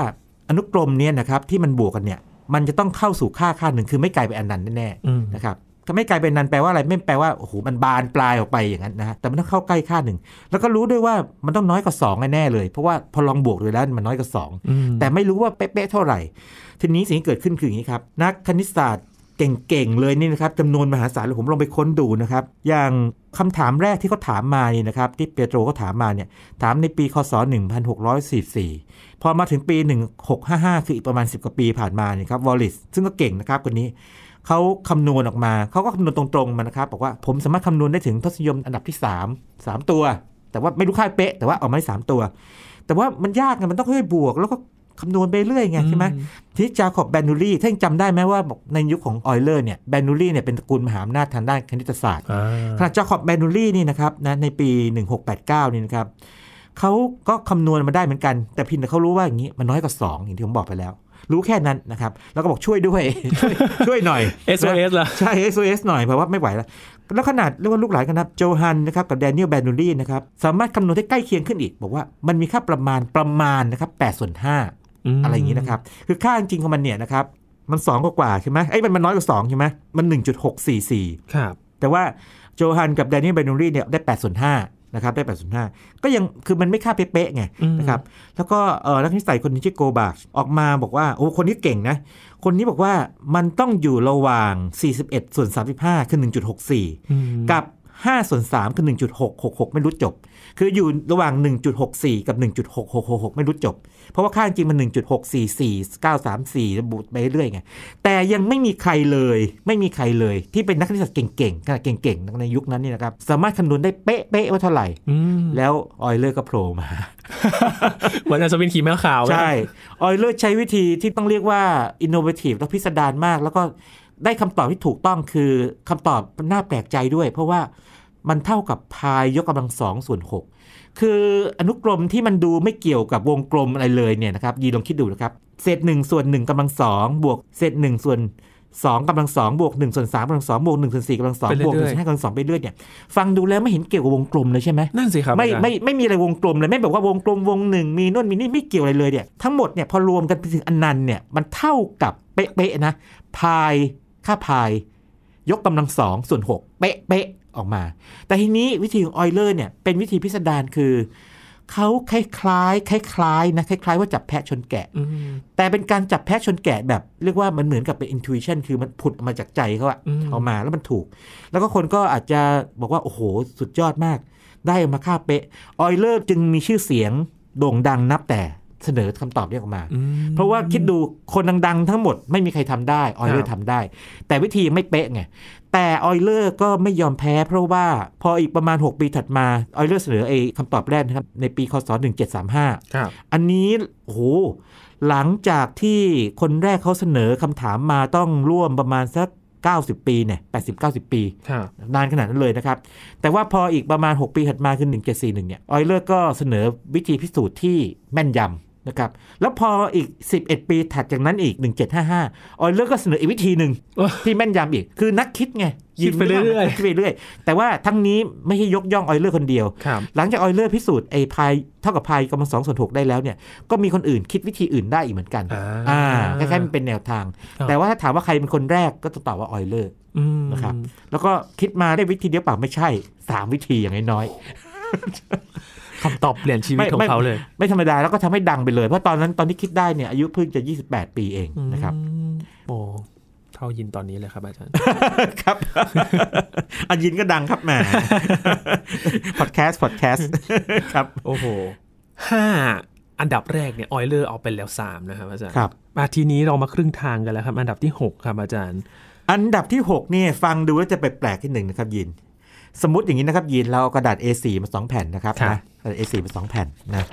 อนุกรมเนี่ยนะครับ ที่มันบวกกันเนี่ยมันจะต้องเข้าสู่ค่าค่าหนึ่ง คือไม่ไกลไปอนันต์แน่ๆนะครับไม่กลายเป็นนันแปลว่าอะไร ไม่แปลว่าโอ้โหมันบานปลายออกไปอย่างนั้นนะแต่มันต้องเข้าใกล้ค่าหนึ่งแล้วก็รู้ด้วยว่ามันต้องน้อยกว่า2แน่เลยเพราะว่าพอลองบวกดูแล้วมันน้อยกว่า2แต่ไม่รู้ว่าเป๊ะๆเท่าไหร่ ทีนี้สิ่งที่เกิดขึ้นคืออย่างนี้ครับ นักคณิตศาสตร์เก่งๆเลยนี่นะครับจำนวนมหาศาลผมลองไปค้นดูนะครับ อย่างคำถามแรกที่เขาถามมานี่นะครับ ที่เปียโตรเขาถามมาเนี่ย ถามในปีคศ 1644 พอมาถึงปี 1655 คืออีกประมาณ10กว่าปีผ่านมานี่ครับวอลลิสซึ่งก็เก่งนะครับคนนี้เขาคำนวณออกมา เขาก็คำนวณตรงๆ มานะครับ บอกว่าผมสามารถคำนวณได้ถึงทศนิยมอันดับที่ 3 3 ตัว แต่ว่าไม่รู้ค่าเป๊ะ แต่ว่าออกมาได้สตัว แต่ว่ามันยากไง มันต้องค่อยบวก แล้วก็คำนวณไปเรื่อยไงใช่ไหมทีจาขอบแบนูรี่ ท่านจำได้ไหมว่าบอกในยุคของออยเลอร์เนี่ย แบนูรี่เนี่ยเป็นตระกูลมหาอำนาจทางด้านคณิตศาสตร์ขณะจาขอบแบนูรี่นี่นะครับนะ ในปี 1689 นี่นะครับเขาก็คำนวณมาได้เหมือนกัน แต่พินเขารู้ว่าอย่างนี้มันน้อยกว่า2อย่างที่ผมบอกไปแล้วรู้แค่นั้นนะครับ แล้วก็บอกช่วยด้วยช่วยห
น่อย SOS ละใช่
SOS หน่อยเพราะว่าไม่ไหวแล้ว แล้วขนาดเรียกว่าลูกหลานกันนะโจฮันนะครับกับแดเนียลแบนูลีนะครับสามารถคำนวณได้ใกล้เคียงขึ้นอีก บอกว่ามันมีค่าประมาณประมาณนะครับแส่วน5อะไรอย่างนี้นะครับคือค่าจริงของมันเนี่ยนะครับ มัน 2 กว่ากว่าใช่ไหมไอ้มันมันน้อยกว่า 2 ใช่ไหมมัน 1.644ครับแต่ว่าโจฮันกับแดเนียลแบนูลีเนี่ยได้8ส่วน5นะครับได้85 ก็ยังคือมันไม่ค่าเป๊ะๆไงนะครับ แล้วก็นักนิสัยคนนี้ชื่อโกบา์ออกมาบอกว่า โอ้คนนี้เก่งนะ คนนี้บอกว่ามันต้องอยู่ระหว่าง 41ส่วน35 คือ 1.64 กับ5ส่วน3คือ 1.666 ไม่รู้จบคืออยู่ระหว่าง 1.64 กับ 1.6666 ไม่รู้จบ เพราะว่าค่าจริงมัน 1.644 934บูดไปเรื่อยไง แต่ยังไม่มีใครเลย ไม่มีใครเลยที่เป็นนักคณิตศาสตร์เก่งๆขนาดเก่งๆ ในยุคนั้นนี่นะครับ สามารถคำนวณได้เป๊ะๆ ว่าเท่าไหร่ แล้วออยเลอร์ก็โผล่มา
เหมือนอัศวินขี่ม้าขาว ใช่
ออยเลอร์ใช้วิธีที่ต้องเรียกว่าอินโนเวทีฟและพิสดารมาก แล้วก็ได้คำตอบที่ถูกต้องคือคำตอบน่าแปลกใจด้วย เพราะว่ามันเท่ากับพาย ยกกำลังสองส่วนหกคืออนุกรมที่มันดูไม่เกี่ยวกับวงกลมอะไรเลยเนี่ยนะครับยีลองคิดดูนะครับเศษหนึ่งส่วนหนึ่งกำลังสองบวกเศษหนึ่งส่วนสองกำลังสองบวกหนึ่งส่วนสามกำลังสองบวกหนึ่งส่วนสี่กำลังสองบวกหนึ่งส่วนห้ากำลังสองไปเรื่อยเนี่ย ฟังดูแล้วไม่เห็นเกี่ยวกับวงกลมเลยใช่ไหมนั่นสิครับ ไม่ไม่ไม่มีอะไรวงกลมเลย ไม่แบบว่าวงกลมวงหนึ่งมีนู่นมีนี่ไม่เกี่ยวอะไรเลยเนี่ยทั้งหมดเนี่ยพอรวมกันไปถึงอนันต์เนี่ยมันเท่ากับเป๊ะๆนะพายค่าพาย ยกกำลังสองส่วนหกเป๊ะๆออกมา แต่ทีนี้วิธีของออยเลอร์เนี่ยเป็นวิธีพิสดารคือ เขาคล้ายคล้ายนะคล้ายว่าจับแพะชนแกะ แต่เป็นการจับแพะชนแกะแบบ เรียกว่ามันเหมือนกับเป็นอินทิวชันคือมันผุดออกมาจากใจเขาอะออกมาแล้วมันถูก แล้วก็คนก็อาจจะบอกว่า โอ้โห สุดยอดมาก ได้มาค่าเป๊ะออยเลอร์จึงมีชื่อเสียงโด่งดังนับแต่เสนอคำตอบนี้ออกมา เพราะว่าคิดดูคนดัง ๆ ทั้งหมดไม่มีใครทำได้ ออยเลอร์ทำได้ แต่วิธีไม่เป๊ะไง แต่ออยเลอร์ก็ไม่ยอมแพ้ เพราะว่าพออีกประมาณ 6 ปีถัดมา ออยเลอร์เสนอไอ้คำตอบแรกนะครับ ในปี คศ 1735ครับอันนี้โหหลังจากที่คนแรกเขาเสนอคำถามมาต้องร่วมประมาณสัก90 ปีเนี่ย80 90 ปี นานขนาดนั้นเลยนะครับ แต่ว่าพออีกประมาณ 6 ปีถัดมาคือ1741เนี่ย ออยเลอร์ก็เสนอวิธีพิสูจน์ที่แม่นยำนะครับแล้วพออีก 11 ปีถัดจากนั้นอีก1755ออยเลอร์ก็เสนออีกวิธีหนึ่งที่แม่นยำอีก คือนักคิดไงยิงไปเรื่อยคิดไปเรื่อยแต่ว่าทั้งนี้ไม่ใช่ยกย่องออยเลอร์คนเดียว หลังจากออยเลอร์พิสูจน์ไอ้พายเท่ากับพายกำลังสองส่วนหกได้แล้วเนี่ยก็มีคนอื่นคิดวิธีอื่นได้อีกเหมือนกันอ่าคล้ายๆมันเป็นแนวทาง แต่ว่าถ้าถามว่าใครเป็นคนแรกก็จะตอบว่าออยเลอร์นะครับ แล้วก็คิดมาได้วิธีเดียวเปล่าไม่ใช่3วิธีอย่างน้อยคำตอบเปลี่ยนชีวิตของเขาเลย ไม่ธรรมดาแล้วก็ทำให้ดังไปเลยเพราะตอนนั้นตอนที่คิดได้เนี่ยอายุเพิ่งจะ 28 ปีเองนะครับ
โอ้เท่ายินตอนนี้เลยครับอาจ
ารย์ครับ
อันยินก็ดังครับแหมพอดแคสต์พอดแคสต์ครับโอ้โหห้าอันดับแรกเนี่ยออยเลอร์เอาไปแล้ว3นะครับอาจารย์ครับ มาทีนี้เรามาครึ่งทางกันแล้วครับ อันดับที่ 6 ครับอาจารย์ อันดับที่6เนี่ยฟั
งดูแล้วจะแปลกๆที่หนึ่งนะครับ ยินสมมติอย่างนี้นะครับยีนเราเอากระดาษ A4 มา 2 แผ่นนะครับะนะกระดาษ A4 มา 2 แผ่นนะ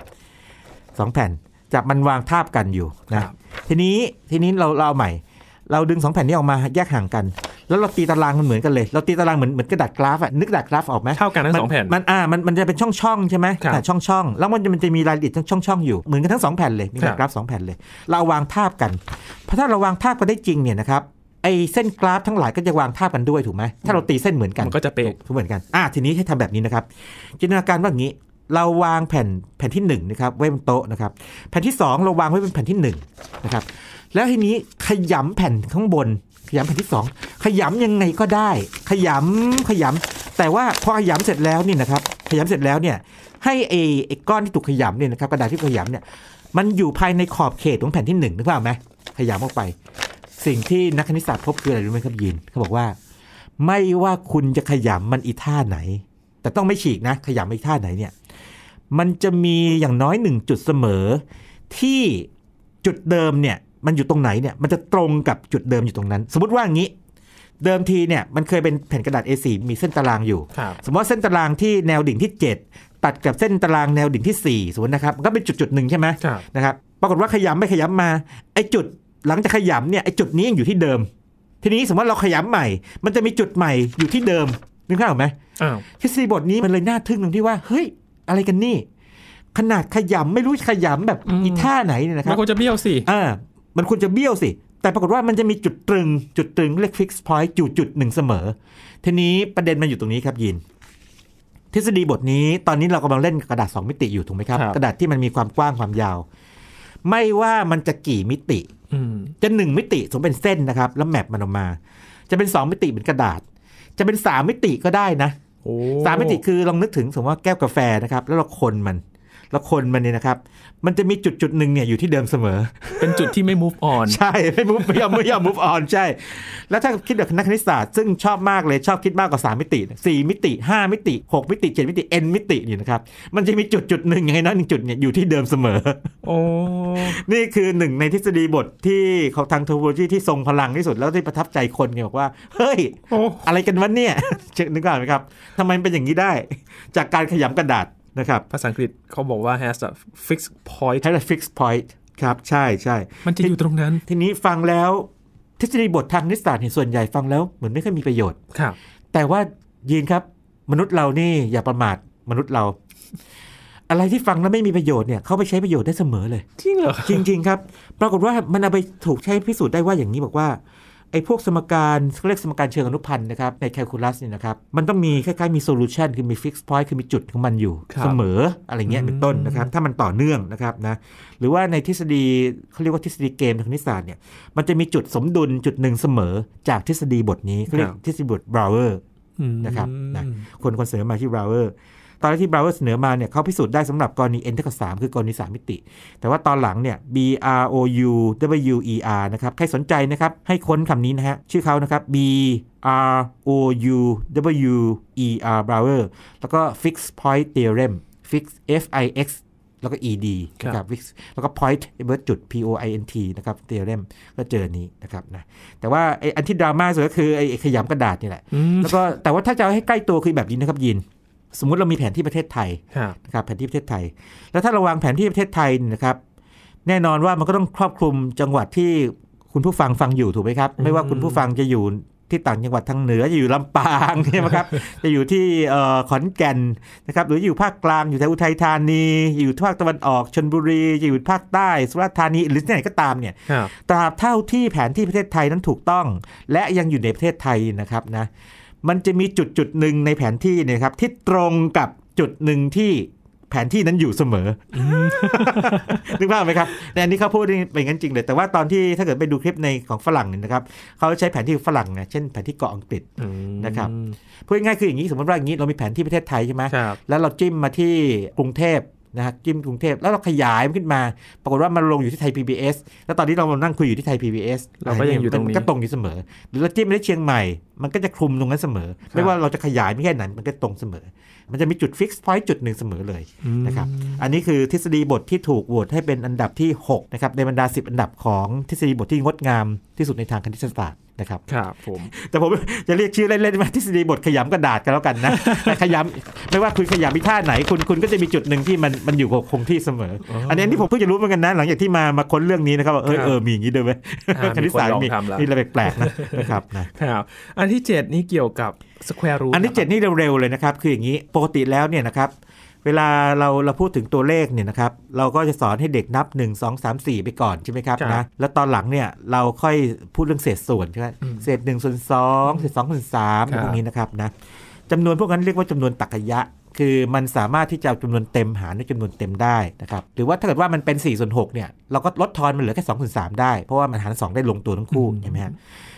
สองแผ่นจับมันวางทาบกันอยู่นะทีนี้ทีนี้เราเราใหม่ เราดึงสองแผ่นนี้ออกมาแยกห่างกัน แล้วเราตีตารางมันเหมือนกันเลยเราตีตารางเหมือนเหมือนกระดาษกราฟอะนึกกระดาษกราฟออกไหมเท่ากันทั้งสองแผ่นมันอ่ามันมันจะเป็นช่องช่องใช่ไหมคร่ช่องช่องแล้วมันจะมันจะมีรายละเอียดทั้งช่องช่องอยู่เหมือนกันทั้งสองแผ่นเลยมีกราษกราฟสองแผ่นเลย เราวางทาบกัน เพราะถ้าเราวางทาบกันได้จริงเนี่ยนะครับไอ้เส้นกราฟทั้งหลายก็จะวางท่ากันด้วยถูกไหม ถ้าเราตีเส้นเหมือนกัน มันก็จะเป๊ะกเหมือนกัน อ่าทีนี้ให้ทำแบบนี้นะครับ จินตนาการว่าอย่างนี้ เราวางแผ่นแผ่นที่1นนะครับไว้บนโต๊ะนะครับ แผ่นที่2เราวางไว้เป็นแผ่นที่1นนะครับ แล้วทีนี้ขยำแผ่นข้างบน ขยำแผ่นที่ 2 ขยำยังไงก็ได้ ขยำขยำ แต่ว่าพอขยำเสร็จแล้วนี่นะครับ ขยำเสร็จแล้วเนี่ย ให้เอไอ้ก้อนที่ถูกขยำเนี่ยนะครับกระดาษที่ขยำเนี่ย มันอยู่ภายในขอบเขตของแผ่นที่1นึกภาพไหมขยาออกไปสิ่งที่นักคณิตศาสตร์พบคืออะไรรู้ไหมครับยินเขาบอกว่า ไม่ว่าคุณจะขยำมันอีท่าไหน แต่ต้องไม่ฉีกนะขยำอีท่าไหนเนี่ยมันจะมีอย่างน้อยหนึ่งจุดเสมอที่จุดเดิมเนี่ยมันอยู่ตรงไหนเนี่ยมันจะตรงกับจุดเดิมอยู่ตรงนั้นสมมติว่าอย่างนี้เดิมทีเนี่ยมันเคยเป็นแผ่นกระดาษ A4 มีเส้นตารางอยู่ สมมติว่าเส้นตารางที่แนวดิ่งที่ 7 ตัดกับเส้นตารางแนวดิ่งที่4สมมตินะครับก็เป็นจุดจุดหนึ่งใช่ไหมนะครับปรากฏว่าขยำไม่ขยำมา ไอ้จุดหลังจากขยำเนี่ยไอ้จุดนี้ยังอยู่ที่เดิม ทีนี้สมมติเราขยำใหม่ มันจะมีจุดใหม่อยู่ที่เดิมนึกภาพออกไหมทฤษฎีบทนี้มันเลยน่าทึ่งตรงที่ว่า เฮ้ยอะไรกันนี่ขนาดขยำไม่รู้ขยำแบบอีท่าไหนเนี่ยนะครับ มันค
วรจะเบี้ยวสิ อ่า
มันควรจะเบี้ยวสิ แต่ปรากฏว่ามันจะมีจุดตรึง จุดตรึงเลขกฟิกซ์พอยต์จุดจุดหนึ่งเสมอ ทีนี้ประเด็นมันอยู่ตรงนี้ครับยิน ทฤษฎีบทนี้ ตอนนี้เรากำลังเล่นกระดาษ2มิติอยู่ถูกไหมครับกระดาษที่มันมีความกว้างความยาว ไม่ว่ามันจะกี่มิติจะหนึ่งมิติสมเป็นเส้นนะครับ แล้วแมปมันออกมา จะเป็นสองมิติเป็นกระดาษ จะเป็นสามมิติก็ได้นะสามมิติคือลองนึกถึงสมมติว่าแก้วกาแฟนะครับ แล้วเราคนมันและคนมันเนี่ยนะครับ มันจะมีจุดจุดหนึ่งเนี่ยอยู่ที่เดิมเสมอ เป็นจุดที่ไม่ move on ใช่ ไม่ move ไม่ยอมไม่ยอม move on ใช่ แล้วถ้าคิดแบบนักคณิตศาสตร์ซึ่งชอบมากเลยชอบคิดมากกว่า 3 มิติ 4 มิติ 5 มิติ 6 มิติ 7 มิติ n มิตินี่นะครับ มันจะมีจุดจุดหนึ่งอย่างนั้นหนึ่งจุดเนี่ยอยู่ที่เดิมเสมอ โอ้ นี่คือหนึ่งในทฤษฎีบทที่เขาทางเทคโนโลยีที่ทรงพลังที่สุดแล้วที่ประทับใจคนเนี่ยบอกว่าเฮ้ยอะไรกันวะเนี่ยเนึกออกไหมครับทำไมเป็นอย่างนี้ได้ จากการขยำกระดาษนะครับภาษาอังกฤษเขาบอกว่า has a fixed point has a fixed point ครับ ใช่ใช่ มันจะอยู่ตรงนั้น ทีนี้ฟังแล้วทฤษฎีบททางนิสสันเนี่ส่วนใหญ่ฟังแล้ว เหมือนไม่ค่อยมีประโยชน์ครับ แต่ว่ายินครับมนุษย์เรานี่อย่าประมาทมนุษย์เรา อะไรที่ฟังแล้วไม่มีประโยชน์เนี่ยเขาไปใช้ประโยชน์ได้เสมอเลย จริงเหรอจริงๆครับปรากฏว่ามันเอาไปถูกใช้พิสูจน์ได้ว่าอย่างนี้บอกว่าไอ้พวกสมการเรียกสมการเชิงอนุพันธ์นะครับในแคลคูลัสเนี่ยนะครับมันต้องมีคล้าย ๆมีโซลูชันคือมีฟิกซ์พอยต์คือมีจุดของมันอยู่เสมอ อะไรเงี้ยเป็นต้นนะครับถ้ามันต่อเนื่องนะครับนะหรือว่าในทฤษฎีเขาเรียกว่าทฤษฎีเกมทางนิสาสันเนี่ยมันจะมีจุดสมดุลจุดหนึ่งเสมอ จากทฤษฎีบทนี้เรียกทฤษฎีบทบราวเวอร์นะครับนะคนคนเสนอมาที่บราวเวอร์ตอนแรกที่บราวเวอร์เสนอมาเนี่ยเขาพิสูจน์ได้สำหรับกรณี n เท่ากับ3คือกรณี3มิติ แต่ว่าตอนหลังเนี่ย b r o u w e r นะครับ ใครสนใจนะครับให้ค้นคำนี้นะฮะชื่อเขานะครับ b r o u w e r Brouwer แล้วก็ fix point theorem fix f i x แล้วก็ ed นะครับแล้วก็ point เบอร์จุด p o i n t นะครับ theorem ก็เจอนี้นะครับนะ แต่ว่าไออันที่ดราม่าสุดก็คือไอขยำกระดาษนี่แหละ แล้วก็แต่ว่าถ้าจะให้ใกล้ตัวคือแบบนี้นะครับยินสมมุติเรามีแผนที่ประเทศไทยนะครับแผนที่ประเทศไทย แล้วถ้าเราวางแผนที่ประเทศไทยนะครับ แน่นอนว่ามันก็ต้องครอบคลุมจังหวัดที่คุณผู้ฟังฟังอยู่ถูกไหมครับไม่ว่าคุณผู้ฟังจะอยู่ที่ต่างจังหวัดทางเหนือจะอยู่ลำปางใช่ไหมครับจะอยู่ที่ขอนแก่นนะครับ หรืออยู่ภาคกลางอยู่แถวอุทัยธานีอยู่ภาคตะวันออกชนบุรีจะอยู่ภาคใต้สุราษฎร์ธานี หรือที่ไหนก็ตามเนี่ยตราบเท่าที่แผนที่ประเทศไทยนั้นถูกต้อง และยังอยู่ในประเทศไทยนะครับนะมันจะมีจุดจุดหนึ่งในแผนที่เนี่ยครับที่ตรงกับจุดหนึ่งที่แผนที่นั้นอยู่เสมอนึกภาพไหมครับในอันนี้เขาพูดเป็นงั้นจริงเลยแต่ว่าตอนที่ถ้าเกิดไปดูคลิปในของฝรั่งเนี่ยนะครับเขาใช้แผนที่ฝรั่งนะเช่นแผนที่เกาะอังกฤษนะครับพูดง่ายคืออย่างนี้สมมติว่าอย่างนี้เรามีแผนที่ประเทศไทยใช่ไหมแล้วเราจิ้มมาที่กรุงเทพนะฮะจิ้มกรุงเทพแล้วเราขยายมันขึ้นมา ปรากฏว่ามันลงอยู่ที่ไทย PBS แล้วตอนนี้เรามานั่งคุยอยู่ที่ไทย PBS เราก็ยังอยู่ตรงนี้ก็ตรงอยู่เสมอ หรือเราจิ้มไปที่เชียงใหม่ มันก็จะคลุมตรงนั้นเสมอ ไม่ว่าเราจะขยายไม่แค่ไหนมันก็ตรงเสมอมันจะมีจุดฟิกซ์พอยต์จุดหนึ่งเสมอเลยนะครับ อันนี้คือทฤษฎีบทที่ถูกโหวตให้เป็นอันดับที่ 6 นะครับ ในบรรดา 10 อันดับของทฤษฎีบทที่งดงามที่สุดในทางคณิตศาสตร์นะครับครับผม แต่ผมจะเรียกชื่อ เล่นๆมาทฤษฎีบทขยำกระดาษกันแล้วกันนะขยำไม่ว่าคุณขยำมิท่าไหนคุณคุณก็จะมีจุดหนึ่งที่มันมันอยู่คงที่เสมอ อันนี้ที่ผมเพิ่งจะรู้เหมือนกันนะหลังจากที่มามาค้นเรื่องนี้นะครับ เออเออมีอย่างนี้ด้วยไหมคณิตศาสตร์มีมีอะไรแปลกๆนะครับครับอันที่7นี้เกี่ยวกับสแควรูทอันที่7นี่เร็วๆเลยนะครับคืออย่างนี้ปกติแล้วเนี่ยนะครับเวลาเราเราพูดถึงตัวเลขเนี่ยนะครับเราก็จะสอนให้เด็กนับ1 2 3 4 ไปก่อนใช่ไหมครับนะแล้วตอนหลังเนี่ยเราค่อยพูดเรื่องเศษส่วนใช่ไหมเศษ1ส่วน2เศษ2ส่วน3พวกนี้นะครับนะจำนวนพวกนั้นเรียกว่าจำนวนตรรกะคือมันสามารถที่จะจำนวนเต็มหารด้วยจำนวนเต็มได้นะครับหรือว่าถ้าเกิดว่ามันเป็น4ส่วน6เนี่ยเราก็ลดทอนมันเหลือแค่2ส่วน3ได้เพราะว่ามันหาร2ได้ลงตัวทั้งคู่ใช่ไหมฮะ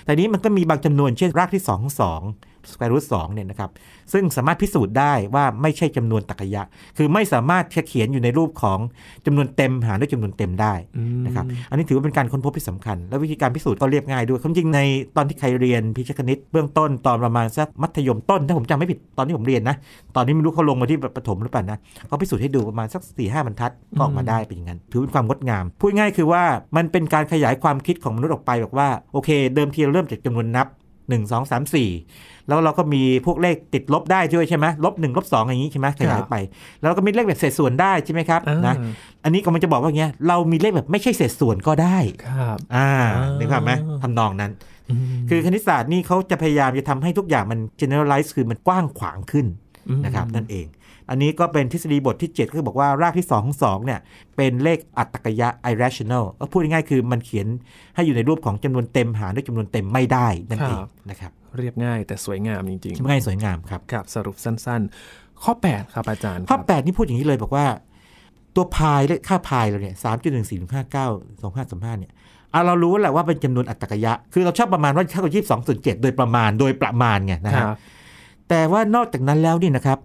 แต่นี้มันก็มีบางจำนวนเช่นรากที่2ของ2สแควรูทสองเนี่ยนะครับ ซึ่งสามารถพิสูจน์ได้ว่าไม่ใช่จำนวนตรรกะคือไม่สามารถเขียนอยู่ในรูปของจำนวนเต็มหารด้วยจำนวนเต็มได้นะครับ อันนี้ถือว่าเป็นการค้นพบที่สำคัญ และวิธีการพิสูจน์ก็เรียบง่ายด้วยความจริงในตอนที่ใครเรียนพิชคณิตเบื้องต้นตอนประมาณสักมัธยมต้นถ้าผมจำไม่ผิด ตอนที่ผมเรียนนะ ตอนนี้ไม่รู้เขาลงมาที่ประถมหรือเปล่านะเขาพิสูจน์ให้ดูประมาณสัก4ี่ห้าบรรทัดก็ออกมาได้เป็นอย่างนั้น ถือเป็นความงดงาม พูดง่ายคือว่ามันเป็นการขยายความคิดของมนุษย์ออกไปบอกว่าโอเค เดิมทีเราเริ่มจากจานวนนับ 1 2 3 4แล้วเราก็มีพวกเลขติดลบได้ด้วยใช่ไหมลบหนึ่งลบสองอย่างนี้ใช่ไหมขยายไป แล้วก็มีเลขแบบเศษส่วนได้ใช่ไหมครับนะอันนี้ก็มันจะบอกว่าเงี้ยเรามีเลขแบบไม่ใช่เศษส่วนก็ได้ครับอ่านึกภาพไหมทำนองนั้น คือคณิตศาสตร์นี่เขาจะพยายามจะทำให้ทุกอย่างมัน generalize คือมันกว้างขวางขึ้นนะครับ นั่นเอง อันนี้ก็เป็นทฤษฎีบทที่7ก็คือบอกว่ารากที่2ของ2เนี่ยเป็นเลขอัตตกยะ irrational ก็พูดง่ายๆคือมันเขียนให้อยู่ในรูปของจำนวนเต็มหารด้วยจำนวนเต็มไม่ได้นั่นเอง
นะครับเรียบง่าย แต่สวย
งามจริงๆง่ายสวยงามครับครับ สรุปสั้น ๆ ข้อ 8 ครับอาจารย์ข้อ8นี่พูดอย่างนี้เลย บอกว่า ตัวพาย และค่าพายเราเนี่ยสามจุดหนึ่งสี่นึงห้าเก้าสองห้าสามห้าเนี่ยเรารู้แหละว่าเป็นจำนวนอัตรกยะ คือเราชอบประมาณว่าเท่ากับยี่สิบสองส่วนเจ็ดโดยประมาณโดยประมาณไงนะฮะแต่ว่านอกจากนั้นแล้วนี่นะครับ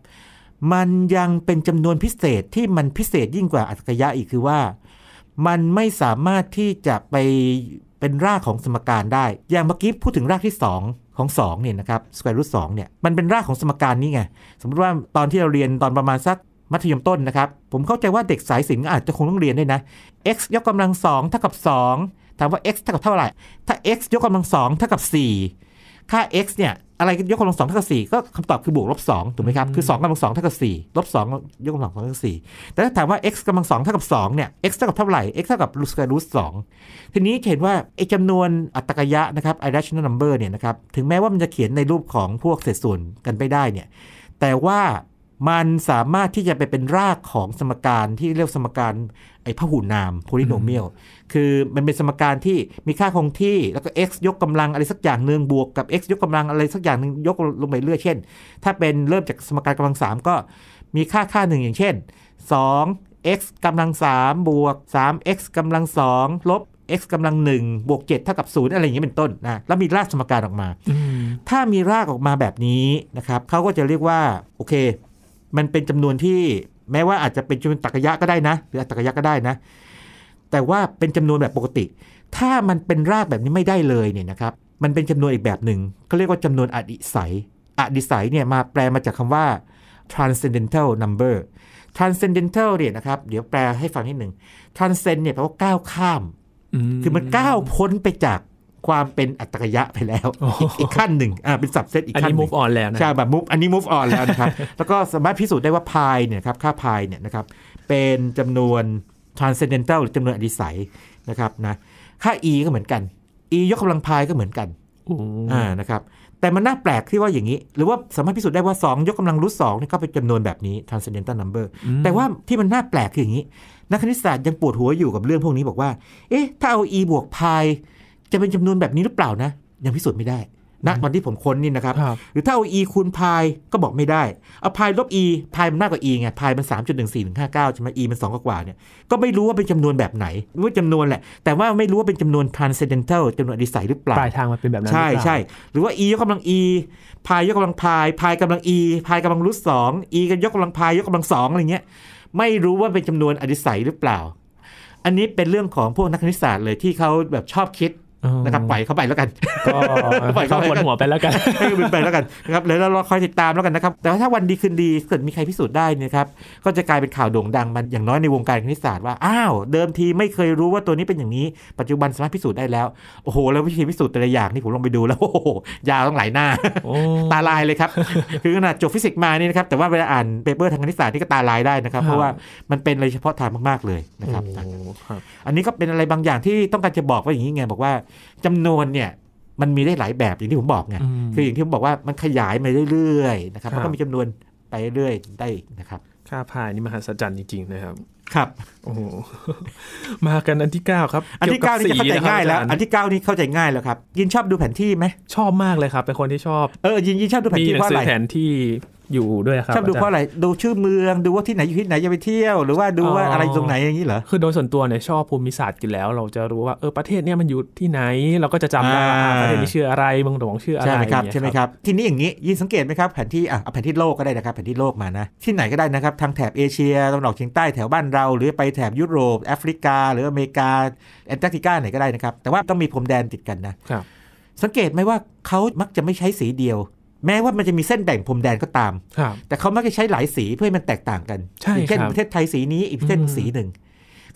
มันยังเป็นจำนวนพิเศษที่มันพิเศษยิ่งกว่าอัตรกยะอีกคือว่ามันไม่สามารถที่จะไปเป็นรากของสมการได้ อย่างเมื่อกี้พูดถึงรากที่ 2 ของ2เนี่ยนะครับสแควร์รูทสเนี่ยมันเป็นรากของสมการนี้ไงสมมติว่าตอนที่เราเรียนตอนประมาณสักมัธยมต้นนะครับผมเข้าใจว่าเด็กสายศิลป์อาจจะคงต้องเรียนด้วยนะ x ยกกำลัง2เท่ากับ2ถามว่า x เท่ากับเท่าไหร่ ถ้า x ยกกำลัง2เท่ากับ4ค่า x เนี่ยอะไรยกกำลังสองเท่ากับสี่ก็คำตอบคือบวกลบสองถูกไหมครับ คือสองกำลังสองเท่ากับสี่ลบสองยกกำลังสองเท่ากับสี่แต่ถ้าถามว่า x กำลังสองเท่ากับสองเนี่ย x เท่ากับเท่าไหร่ x เท่ากับรูทสแควรูทสองทีนี้เห็นว่าไอ้จำนวนอัตรกยะนะครับ irrational number เนี่ยนะครับ ถึงแม้ว่ามันจะเขียนในรูปของพวกเศษส่วนกันไปได้เนี่ยแต่ว่ามันสามารถที่จะไปเป็นรากของสมการที่เรียกสมการไอ้พหูนามโพลิโนเมียลคือมันเป็นสมการที่มีค่าคงที่แล้วก็ x ยกกำลังอะไรสักอย่างหนึ่งบวกกับ x ยกกำลังอะไรสักอย่างหนึ่งยกลงไปเรื่อยเช่น ถ้าเป็นเริ่มจากสมการกำลัง 3 ก็มีค่าค่าหนึ่งอย่างเช่น2 x กำลัง3บวก 3x กำลัง2ลบ x กำลัง1บวก7เท่ากับ0อะไรอย่างนี้เป็นต้นนะแล้วมีรากสมการออกมาถ้ามีรากออกมาแบบนี้นะครับเขาก็จะเรียกว่าโอเคมันเป็นจำนวนที่แม้ว่าอาจจะเป็นจำนวนตรกยะก็ได้นะหรืออัตรกยะก็ได้นะ แต่ว่าเป็นจำนวนแบบปกติ ถ้ามันเป็นรากแบบนี้ไม่ได้เลยเนี่ยนะครับ มันเป็นจำนวนอีกแบบหนึ่งเขาเรียกว่าจำนวนอดิสัย อดิสัยเนี่ยมาแปลมาจากคำว่า transcendental number transcendental เนี่ยนะครับ เดี๋ยวแปลให้ฟังนิดหนึ่ง transcend เนี่ยแปลว่าก้าวข้ามคือมันก้าวพ้นไปจากความเป็นอัตกยะไปแล้ว อีกขั้นหนึ่งอ่าเป็นสับเซตอีกขั้นอันนี้ move on แล้วนะใช่แบบ move อันนี้ move on แล้วนะครับแล้วก็สามารถพิสูจน์ได้ว่าพายเนี่ยครับค่าพายเนี่ยนะครับเป็นจำนวน transcendental หรือจำนวนอดิสัยนะครับนะค่า e ก็เหมือนกัน e ยกกาลังพายก็เหมือนกันอ่านะครับแต่มันน่าแปลกที่ว่าอย่างนี้ หรือว่าสามารถพิสูจน์ได้ว่า 2 ยกกำลังรูทสองนี่ก็เป็นจำนวนแบบนี้ transcendental number แต่ว่าที่มันน่าแปลกคืออย่างนี้ นักคณิตศาสตร์ยังปวดหัวอยู่กับเรื่องพวกนี้บอกว่า เอ๊ะถ้าเอา e บวกพายจะเป็นจำนวนแบบนี้หรือเปล่านะ ยังพิสูจน์ไม่ได้นะวันที่ผมค้นนี่นะครับ หรือถ้าเอา e คูณพายก็บอกไม่ได้เอาพายลบ e พายมันมากกว่า e ไงพายมัน3.14159ใช่ไหม e มัน2กว่าเนี่ยก็ไม่รู้ว่าเป็นจำนวนแบบไหนรู้ว่าจำนวนแหละ แต่ว่าไม่รู้ว่าเป็นจำนวน transcendental จำนวนอดิสัยหรือเปล่าปลายทางมันเป็นแบบนั้นใช่ใช่หรือว่า e ยกกำลัง e พายยกกำลังพายพายกำลัง e พายกำลังรูทสอง e กันยกกำลังพายยกกำลังสองอะไรเงี้ยไม่รู้ว่าเป็นจำนวนอดิสัยหรือเปล่า อันนี้เป็นเรื่องของพวกนักคณิตศาสตร์เลยที่เขาแบบชอบคิดนะครับปล่อยเข้าไปแล้วกันปล่อยเข้าไปหัวไปแล้วกันให้มันไปแล้วกันนะครับแล้วเราคอยติดตามแล้วกันนะครับแต่ถ้าวันดีคืนดีเกิดมีใครพิสูจน์ได้นะครับก็จะกลายเป็นข่าวโด่งดังมันอย่างน้อยในวงการคณิตศาสตร์ว่าอ้าวเดิมทีไม่เคยรู้ว่าตัวนี้เป็นอย่างนี้ปัจจุบันสามารถพิสูจน์ได้แล้วโอ้โหแล้ววิธีพิสูจน์แต่ละอย่างนี่ผมลองไปดู แล้วโอ้โหยาวต้องหลายหน้าตาลายเลยครับคือขนาดจบฟิสิกส์มานี่นะครับแต่ว่าเวลาอ่านเปเปอร์ทางคณิตศาสตร์นี่ก็ตาลายได้นะครับ เพราะว่ามันเป็นอะไรเฉพาะทางมากๆเลยนะครับอันนี้ก็เป็นอะไรบางอย่างที่ต้องการจะบอกว่าอย่างนี้ไงบอกว่าจำนวนเนี่ยมันมีได้หลายแบบ อย่างที่ผมบอกไงคืออย่างที่ผมบอกว่ามันขยายมาเรื่อยๆนะครับแล้วก็มีจำนวนไปเรื่อยได้นะครับ ค่าพายนี่มหัศจรรย์จ
ริงๆนะครับครับโอ้มากันอันที่9ครับอันที่9นี่เข้าใจง่ายแล้วอันที
่9นี่เข้าใจง่ายแล้วครับ ยินชอบดูแผนที่ไหมชอบมากเลยครับ เป็นคนที่ชอบเออยินยินชอบดูแผนที่ว่าอะไรมแผน
ที่อยู่ด้วยครับชอบดูเพราะอะไร ดูชื่อเมืองดูว่าที่ไหนอยู่ที่ไหนจะไปเที่ยวหรือว่าดูว่าอะไรตรงไหนอย่างนี้เหรอคือโดยส่วนตัวเนี่ยชอบภูมิศาสตร์อยู่แล้ว เราจะรู้ว่า เออประเทศเนี่ยมันอยู่ที่ไหนเราก็จะจำได้ประเทศนี้ชื่ออะไรเมืองหลวงชื่ออะไรใช่ไหมครับใช่ไหมครับทีนี้อย่างนี้
ยินสังเกตไหมครับแผนที่อ่ะแผนที่โลกก็ได้นะครับแผนที่โลกมานะ ที่ไหนก็ได้นะครับทางแถบเอเชียตะวันออกเฉียงใต้แถวบ้านเรา หรือไปแถบยุโรปแอฟริกา หรืออเมริกาแอนตาร์กติกาไหนก็ได้นะครับแต่ว่าต้องมีพรมแดนติดกันนะสังเกตไหมว่าเขามักจะไม่ใช้สีเดียวแม้ว่ามันจะมีเส้นแบ่งพรมแดนก็ตามแต่เขามักจะใช้หลายสีเพื่อให้มันแตกต่างกันเช่นประเทศไทยสีนี้ อีกประเทศสีหนึ่ง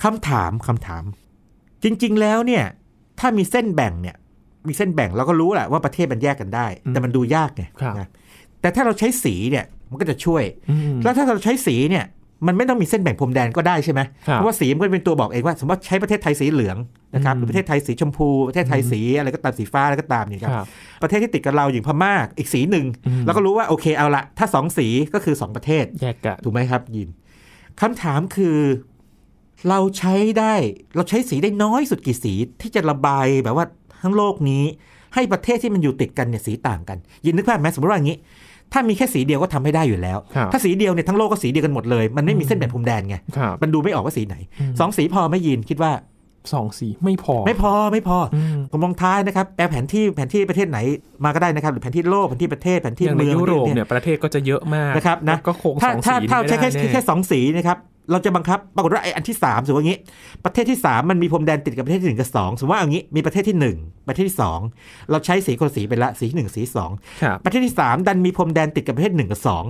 คำถามคำถาม จริงๆแล้วเนี่ย ถ้ามีเส้นแบ่งเนี่ย มีเส้นแบ่งเราก็รู้แหละว่าประเทศมันแยกกันได้ แต่มันดูยากไงแต่ถ้าเราใช้สีเนี่ย มันก็จะช่วยแล้วถ้าเราใช้สีเนี่ยมันไม่ต้องมีเส้นแบ่งพรมแดนก็ได้ใช่ไหมเพราะว่าสีมันก็เป็นตัวบอกเองว่า สมมติใช้ประเทศไทยสีเหลืองนะครับหรือประเทศไทยสีชมพูประเทศไทยสีอะไรก็ตามสีฟ้าอะไรก็ตามนี่ครับประเทศที่ติดกับเราอย่างพม่าอีกสีหนึ่งแล้วก็รู้ว่าโอเคเอาละถ้าสองสีก็คือ 2 ประเทศแยกกันถูกไหมครับยินคำถามคือเราใช้ได้ เราใช้สีได้น้อยสุดกี่สีที่จะระบายแบบว่าทั้งโลกนี้ให้ประเทศที่มันอยู่ติดกันเนี่ยสีต่างกัน ยินนึกภาพไหมสมมติว่าอย่างนี้ถ้ามีแค่สีเดียวก็ทำให้ได้อยู่แล้ว ถ้าสีเดียวเนี่ยทั้งโลกก็สีเดียวกันหมดเลย มันไม่มีเส้นแบ่งพรมแดนไง มันดูไม่ออกว่าสีไหน สองสีพอไม่ยินคิดว่าสองสีไม่พอไม่พอไม่พอผมลงท้ายนะครับแปลแผนที่แผนที่ประเทศไหนมาก็ได้นะครับ หรือแผนที่โลกแผนที่ประเทศแผนที่เมืองยุโรปเนี่ย
ประเทศก็จะเยอะมากนะครับนะก็คงสองสีถ้าใช้แค่แค่ส
องสีนะครับเราจะบังคับปรากฏว่าไอ้อันที่3ามสมมติว่างี้ ประเทศที่ 3 มันมีพรมแดนติดกับประเทศที่หนึ่งกับสองสมมติว่าอย่างนี้มีประเทศที่ 1 ประเทศที่ 2 เราใช้สีคนสีไปละสีหนึ่งสีสองประเทศที่ 3 ดันมีพรมแดนติดกับประเทศ1กับสอง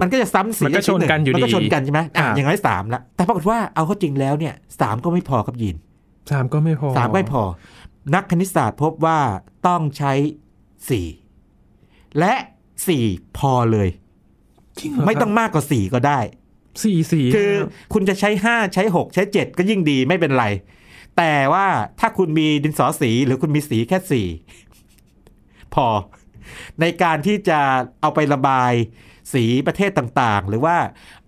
มันก็จะซ้ำสีมันก็ชนกันอยู่ดีมันก็ชนกันใช่ไหมอ่อย่างน้อย
สามละ แต่ปรากฏว่าเอาเข้าจริงแล้วเนี่ยสามก็ไม่พอครับยีน
สามก็ไม่พอ สามไม่พ
อ นักคณิตศาสตร์ พบว่าต้องใช้สี่และสี่พอเลย ไม่ต้องมากกว่าสี่ก็ได้ สี่สี่ คือ คุณจะใช้ห้าใช้หกใช้เจ็ดก็ยิ่งดีไม่เป็นไร แต่ว่าถ้าคุณมีดินสอสีหรือคุณมีสีแค่สี่พอ ในการที่จะเอาไประบายสีประเทศต่างๆ หรือว่า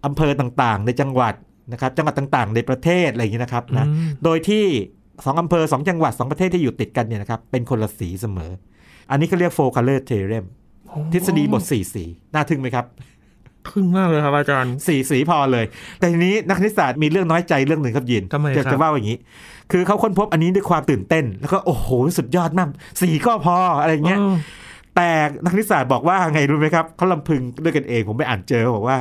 อำเภอต่างๆ ในจังหวัดนะครับ จังหวัดต่างๆ ในประเทศอะไรอย่างนี้นะครับนะ โดยที่สองอำเภอสองจังหวัดสองประเทศที่อยู่ติดกันเนี่ยนะครับ เป็นคนละสีเสมอ อันนี้เขาเรียกโฟคัลเลอร์เทเรมทฤษฎีบทสี่สี น่าทึ่งไหมครับทึ่งมากเลยครับ อาจารย์ สีสีพอเลย แต่ทีนี้นักนิสสัตมีเรื่องน้อยใจเรื่องหนึ่งครับยินทำไมจะจะว่าอย่างนี้ คือเขาค้นพบอันนี้ด้วยความตื่นเต้น แล้วก็โอ้โหสุดยอดมากสีก็พออะไรเงี้ยแต่นักนิสสายบอกว่าไงรู้ไหมครับเขาลำพึงด้วยกันเองผมไปอ่านเจอบอกว่า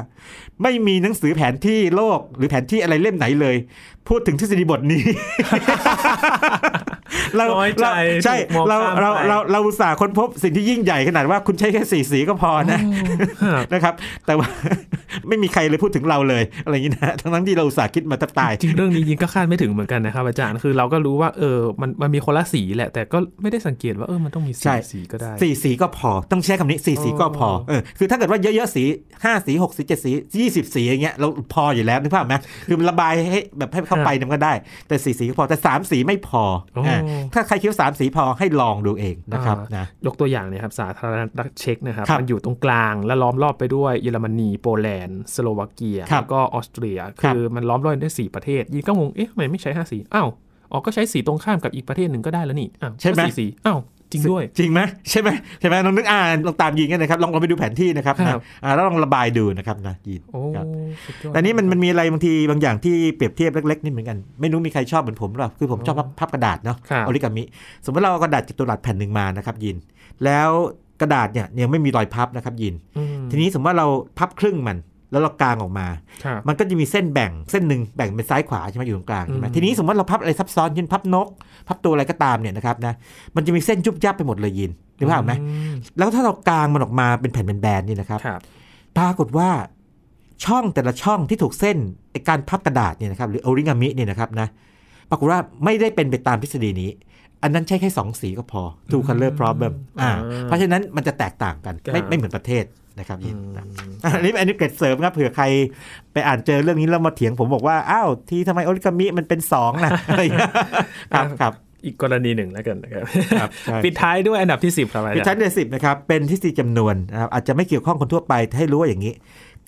ไม่มีหนังสือแผนที่โลกหรือแผนที่อะไรเล่มไหนเลย พูดถึงทฤษฎีบทนี้ เราใช่เราเราเราเราอุตส่าห์ค้นพบสิ่งที่ยิ่งใหญ่ขนาดว่าคุณใช้แค่สีสีก็พอนะนะครับแต่ว่าไม่มีใครเลยพูดถึงเราเลยอะไรอย่างนี้นะทั
้งทั้งที่เราอุตส่าห์คิดมาตับตายจริงเรื่องนี้ยิงก็คาดไม่ถึงเหมือนกันนะครับ อาจารย์คือเราก็รู้ว่าเออ มันมันมีคนละสีแหละ แต่ก็ไม่ได้สังเกตว่าเออมัน ต้องมีสีสีก็ได้สีสีก็พอต้องใช้คำนี้สีสีก็พอ
เออคือถ้าเกิดว่าเยอะๆสีห้าสีหกสีเจ็ดสียีสิบสีอย่างเงี้ยเราพออยู่แล้วนึกภาพไหมคือ มันระบายให้แบบให้เข้าไปมันก็ได้ แต่สีสีก็พอแต่สามสีไม่พออถ้าใครคิดว่าสามสีพอให้ลองดูเองนะครับนะ
ยกตัวอย่างเนี่ยครับสาธารณรัฐเช็กนะครับมันอยู่ตรงกลางและล้อมรอบไปด้วยเยอรมนีโปแลนด์ สโลวาเกียแล้วก็ออสเตรียคือมันล้อมรอบด้วย่ประเทศยิงก็งง เอ๊ะทำไมไม่ใช้ห้าสีอ้าวอ๋อก็ใช้สีตรงข้ามกับอีกประเทศหนึ่งก็ได้แล้วนี่ใช่ไหมสีอ้าวจริงด้วยจริงไหมใช่ไหมใช่ไหมลองนึกอ่านลองตามยีนกันนะครับ
ลองลองไปดูแผนที่นะครับนะแล้วลองระบายดูนะครับนะยีนแต่นี้มันมันมีอะไรบางทีบางอย่างที่เปรียบเทียบเล็กๆนี่เหมือนกันไม่รู้มีใครชอบเหมือนผมหรอคือผมชอบพับกระดาษเนาะออริกามิสมมติเรากระดาษจัตุรัสแผ่นหนึ่งมานะครับยีนแล้วกระดาษเนี่ยยังไม่มีรอยพับนะครับยีนทีนี้สมมติว่าเราพับครึ่งมันแล้วเรากางออกมา มันก็จะมีเส้นแบ่งเส้นหนึ่งแบ่งเป็นซ้ายขวาใช่ไหมอยู่ตรงกลางใช่ไหมทีนี้สมมติเราพับอะไรซับซ้อนเช่นพับนก พับตัวอะไรก็ตามเนี่ยนะครับนะ มันจะมีเส้นยุบยับไปหมดเลยยินรู้เปล่าไหมแล้วถ้าเรากางมันออกมาเป็นแผ่นเป็นแบนนี่นะครับ ปรากฏว่าช่องแต่ละช่องที่ถูกเส้นการพับกระดาษเนี่ยนะครับหรือโอริงามิเนี่ยนะครับนะปรากฏว่าไม่ได้เป็นไปตามทฤษฎีนี้ อันนั้นใช้แค่สองสีก็พอ two color problem อ่าเพราะฉะนั้นมันจะแตกต่างกันไม่ไม่เหมือนประเทศนะครับยินอันนี้อันนี้เกิดเสริมครับเผื่อใครไปอ่านเจอเรื่องนี้ แล้วมาเถียงผมบอกว่า อ้าว ที่ทำไมโอริกามิ มันเป็นสองนะ
ครับครับอีกกรณีหนึ่งแล้วกันนะครับปิดท้ายด้วยอันดับที่ 10 ครับปิดท้ายว
นสิบนะครับ เป็นทฤษฎีจำนวนนะครับอาจจะไม่เกี่ยวข้องคนทั่วไปให้รู้ว่าอย่างนี้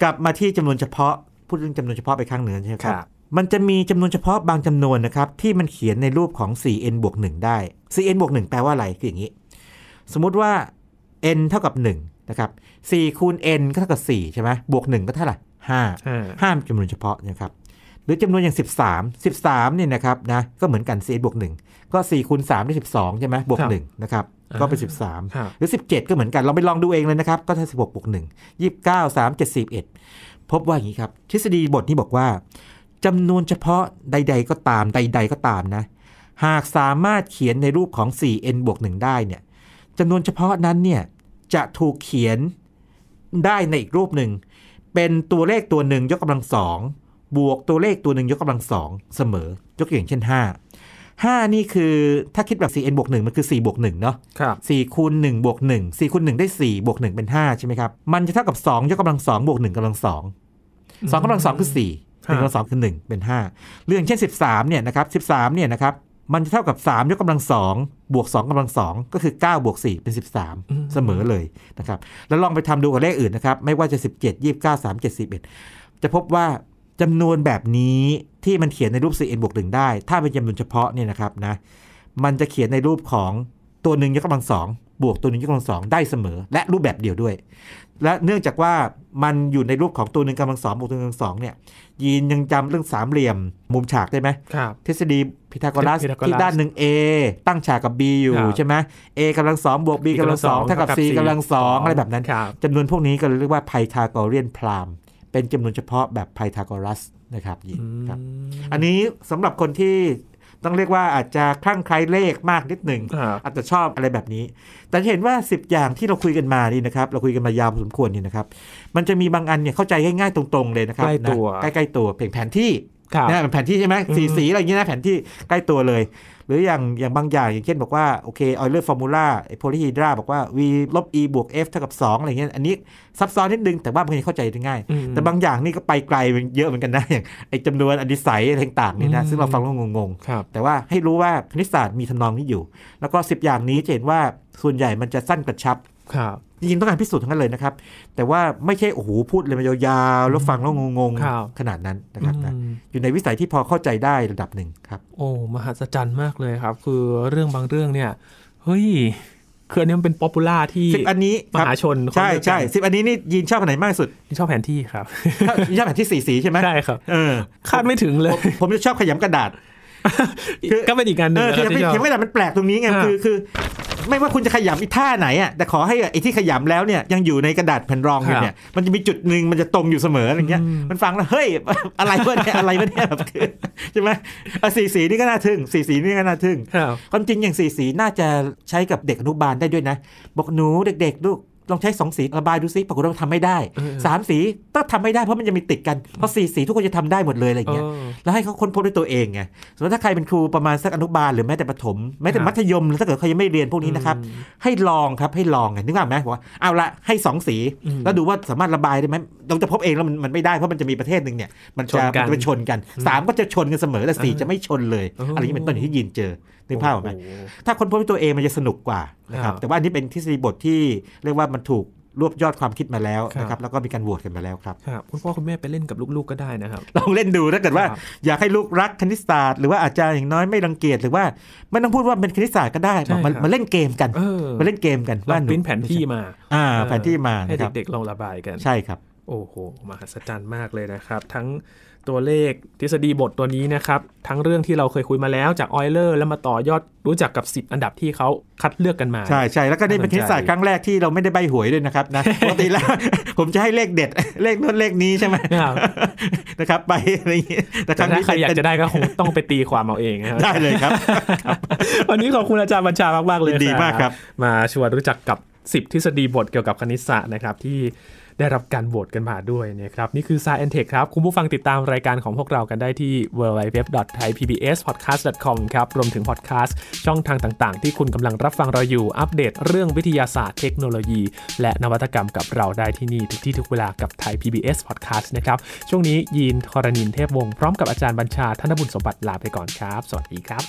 กลับมาที่จำนวนเฉพาะ พูดเรื่องจำนวนเฉพาะไปข้างเหนือใช่ไหมครับมันจะมีจำนวนเฉพาะบางจำนวนนะครับที่มันเขียนในรูปของ 4n บวก1ได้ 4n บวก1แปลว่าอะไรคืออย่างนี้สมมุติว่า n เท่ากับ1นะครับ4คูณ n ก็เท่ากับ4ใช่ไหมบวก1ก็เท่าไหร่5 5้าจำนวนเฉพาะนะครับ หรือจำนวนอย่าง 13 13 เนี่ยนะครับนะ ก็เหมือนกัน 4 บวก 1 ก็ 4 คูณ3ได้12 ใช่ไหมบวก1นะครับ ก็เป็น 13 หรือ 17 ก็เหมือนกัน เราไปลองดูเองเลยนะครับ ก็ถ้า16บวก 1 29 3 7 11พบว่าอย่างนี้ครับ ทฤษฎีบทนี้บอกว่าจำนวนเฉพาะใด ๆ ก็ตามใดๆก็ตามนะ หากสามารถเขียนในรูปของ 4n บวก 1 ได้เนี่ยจำนวนเฉพาะนั้นเนี่ยจะถูกเขียนได้ในอีกรูปหนึ่ง เป็นตัวเลขตัวหนึ่งยกกำลังสองบวกตัวเลขตัวหนึ่งยกกำลังสองเสมอยกตัวอย่างเช่น 5 5 นี่คือถ้าคิดแบบ 4n บวก1มันคือ4บวก1เนาะครับ4คูณ1บวก1 4คูณ1ได้4บวก1เป็น5ใช่ไหมครับมันจะเท่ากับ 2 ยกกำลัง2บวก1กำลัง2 2กำลัง 2 คือ 4 1กำลัง2คือ 1 เป็น 5 เรื่องเช่น 13เนี่ยนะครับ13เนี่ยนะครับมันจะเท่ากับ 3 ยกกำลังสองบวก 2กำลังสองก็คือ 9 บวก 4 เป็น 13 เสมอเลยนะครับ แล้วลองไปทำดูกับเลขอื่นนะครับ ไม่ว่าจะ 17 29 3 7 11จะพบว่าจำนวนแบบนี้ที่มันเขียนในรูป 4n บวก1ได้ ถ้าเป็นจำนวนเฉพาะเนี่ยนะครับนะมันจะเขียนในรูปของตัวหนึ่งยกกำลังสองบวกตัวหนึ่งยกกำลังสองได้เสมอ และรูปแบบเดียวด้วย และเนื่องจากว่ามันอยู่ในรูปของตัวหนึ่งกำลังสองบวกตัวหนึ่งกำลังสองเนี่ยยีนยังจำเรื่องสามเหลี่ยม มุมฉากได้ไหมครับทฤษฎีพีทาโกรัสที่ด้านหนึ่ง A ตั้งฉากกับ B อยู่ใช่ไหม A กำลังสองบวก B กำลังสองเท่ากับ C กำลังสองอะไรแบบนั้นจำนวนพวกนี้ก็เรียกว่าไพทาโกเรียนพรามเป็นจำนวนเฉพาะแบบไพทาโกรัสนะครับยีนครับอันนี้สำหรับคนที่ต้องเรียกว่าอาจจะคลั่งไคล้เลขมากนิดหนึ่ง อาจจะชอบอะไรแบบนี้ แต่เห็นว่า 10 อย่างที่เราคุยกันมานี่นะครับเราคุยกันมายาวสมควรนี่นะครับ มันจะมีบางอันเนี่ยเข้าใจง่ายๆตรงๆเลยนะครับใกล้ตัวใกล้ๆตัว เพียงแผนที่นะแผนที่ใช่ไหมสีสีอะไรอย่างเงี้ยนะแผนที่ใกล้ตัวเลยหรืออย่างอย่างบางอย่างอย่างเช่นบอกว่าโอเคออยเลอร์ฟอร์มูล่าไอโพลีฮีดราบอกว่า v ลบ e บวก f เท่ากับ 2 อะไรเงี้ยอันนี้ซับซ้อนนิดนึงแต่ว่าบางทีเข้าใจได้ง่าย แต่บางอย่างนี่ก็ไปไกลเยอะเหมือนกันนะ อย่างไอจำนวนอดิสัยอะไรต่างๆ นี่นะ ซึ่งเราฟังแล้วงงๆแต่ว่าให้รู้ว่าคณิตศาสตร์มีทำนองนี้อยู่ แล้วก็ 10 อย่างนี้จะเห็นว่าส่วนใหญ่มันจะสั้นกระชับจริงๆต้องการพิสูจน์ทั้งนั้นเลยนะครับ แต่ว่าไม่ใช่โอ้โหพูดเลยมายาวๆแล้วฟังแล้วงงๆขนาดนั้นนะครับนะอยู่ในวิสัยที่พอเข้าใจได้ระดับหนึ่งครับ
โอ้ มหัศจรรย์มากเลยครับ คือเรื่องบางเรื่องเนี่ย เฮ้ยคืออันนี้มันเป็นป๊อปปูล่าที่สิบอันนี้มหาชนใช่ใช่สิบอันนี้นี่ยินชอบอันไหนมากสุดชอบแผนที่ครับชอบแผนที่สีสีใช่ไหมใช่ครับเออ
คาดไม่ถึงเลย ผมจะชอบขยำกระดาษ ก็เป็นอีกการหนึ่งคือขยำกระดาษมันแปลกตรงนี้ไงคือคือไม่ว่าคุณจะขยำอีท่าไหนอ่ะแต่ขอให้ไอ้ที่ขยำแล้วเนี่ยยังอยู่ในกระดาษแผ่นรองอยู่เนี่ยมันจะมีจุดหนึ่งมันจะตรงอยู่เสมออะไรเงี้ย มันฟังแล้ว เฮ้ยอะไรวะเนี่ยอะไรวะเนี่ยแบบคือใช่ไหมสีสีนี่ก็น่าทึ่งสีสีนี่ก็น่าทึ่งความจริงอย่างสีสีน่าจะใช้กับเด็กอนุบาลได้ด้วยนะบอกหนูเด็กๆลูกลองใช้สองสีระบายดูซิปรากฏว่าทำไม่ได้สามสีต้องทำไม่ได้เพราะมันจะมีติดกันเพราะสี่สีทุกคนจะทำได้หมดเลยอะไรเงี้ยแล้วให้เขาค้นพบด้วยตัวเองไงสมมติถ้าใครเป็นครูประมาณสักอนุบาลหรือแม้แต่ประถมแม้แต่มัธยมถ้าเกิดเขายังไม่เรียนพวกนี้นะครับให้ลองครับให้ลองไงนึกออกไหมว่าเอาละให้สองสี แล้วดูว่าสามารถระบายได้ไหมเราจะพบเองแล้วมันไม่ได้เพราะมันจะมีประเทศหนึ่งเนี่ยมันจะมันจะไปชนกันสามก็จะชนกันเสมอแต่สี่จะไม่ชนเลยอะไรเงนี้เป็นต้นที่ยินเจอนึกภาพออกไหมถ้าคนพบด้วยตัวเองมันจะสนุกกว่านะครับแต่ว่าอันนี้เป็นทฤษฎีบทที่เรียกว่ามันถูกรวบยอดความคิดมาแล้วนะครับแล้วก็มีการโหวตกันมาแล้วครับ
คุณพ่อคุณแม่ไปเล่นกับลูกๆก็ได้นะครับ
ลองเล่นดูถ้าเกิดว่าอยากให้ลูกรักคณิตศาสตร์หรือว่าอาจารย์อย่างน้อยไม่รังเกียจหรือว่าไม่ต้องพูดว่าเป็นคณิตศาสตร์ก็ได้มามาเล่นเกมกันมาเล่นเกมกันว่าหนูแผนที่มา อ่าแผนที่มาให้เ
ด็กๆลองระบายกันใช่ครับโอ้โหมหัศจรรย์มากเลยนะครับ ทั้งตัวเลขทฤษฎีบทตัวนี้นะครับ ทั้งเรื่องที่เราเคยคุยมาแล้วจากออยเลอร์ แล้วมาต่อยอดรู้จักกับสิ0อันดับที่เขาคัดเลือกกันมาใช่ใช่แล้วก็ได้เป็นทฤษศาสตร์ครั้ง
แรกที่เราไม่ได้ใบหวยด้วยนะครับนะปกติแล้วผมจะให้เลขเด็ดเลขนู้นเลขนี้ใช่ไหมนะครับ ไปอะไรอย่างนี
้แต่ครั้งนี้ใครอยากจะได้ก็คงต้องไปตีความเอาเองได้เลยครับวันนี้ขอบคุณอาจารย์บัญชามากมากเลยดีมากครับ มาชวนรู้จักกับ 10 ทฤษฎีบทเกี่ยวกับคณิตศาสตร์นะครับที่ได้รับการโหวตกันมาด้วยนะครับนี่คือ s ายแอนเทคครับ คุณผู้ฟังติดตามรายการของพวกเรากันได้ที่ www.thaipbspodcast.com ครับรวมถึงพอดแคสต์ช่องทางต่างๆ ที่คุณกำลังรับฟังเราอยู่ อัปเดตเรื่องวิทยาศาสตร์เทคโนโลยี และนวัตกรรมกับเราได้ที่นี่ทุกที่ทุกเวลากับ Thai PBS Podcast นะครับ ช่วงนี้ยีนทรณินเทพวงศ์พร้อมกับอาจารย์บัญชาธนบุญสมบัติลาไปก่อนครับ สวัสดีครับ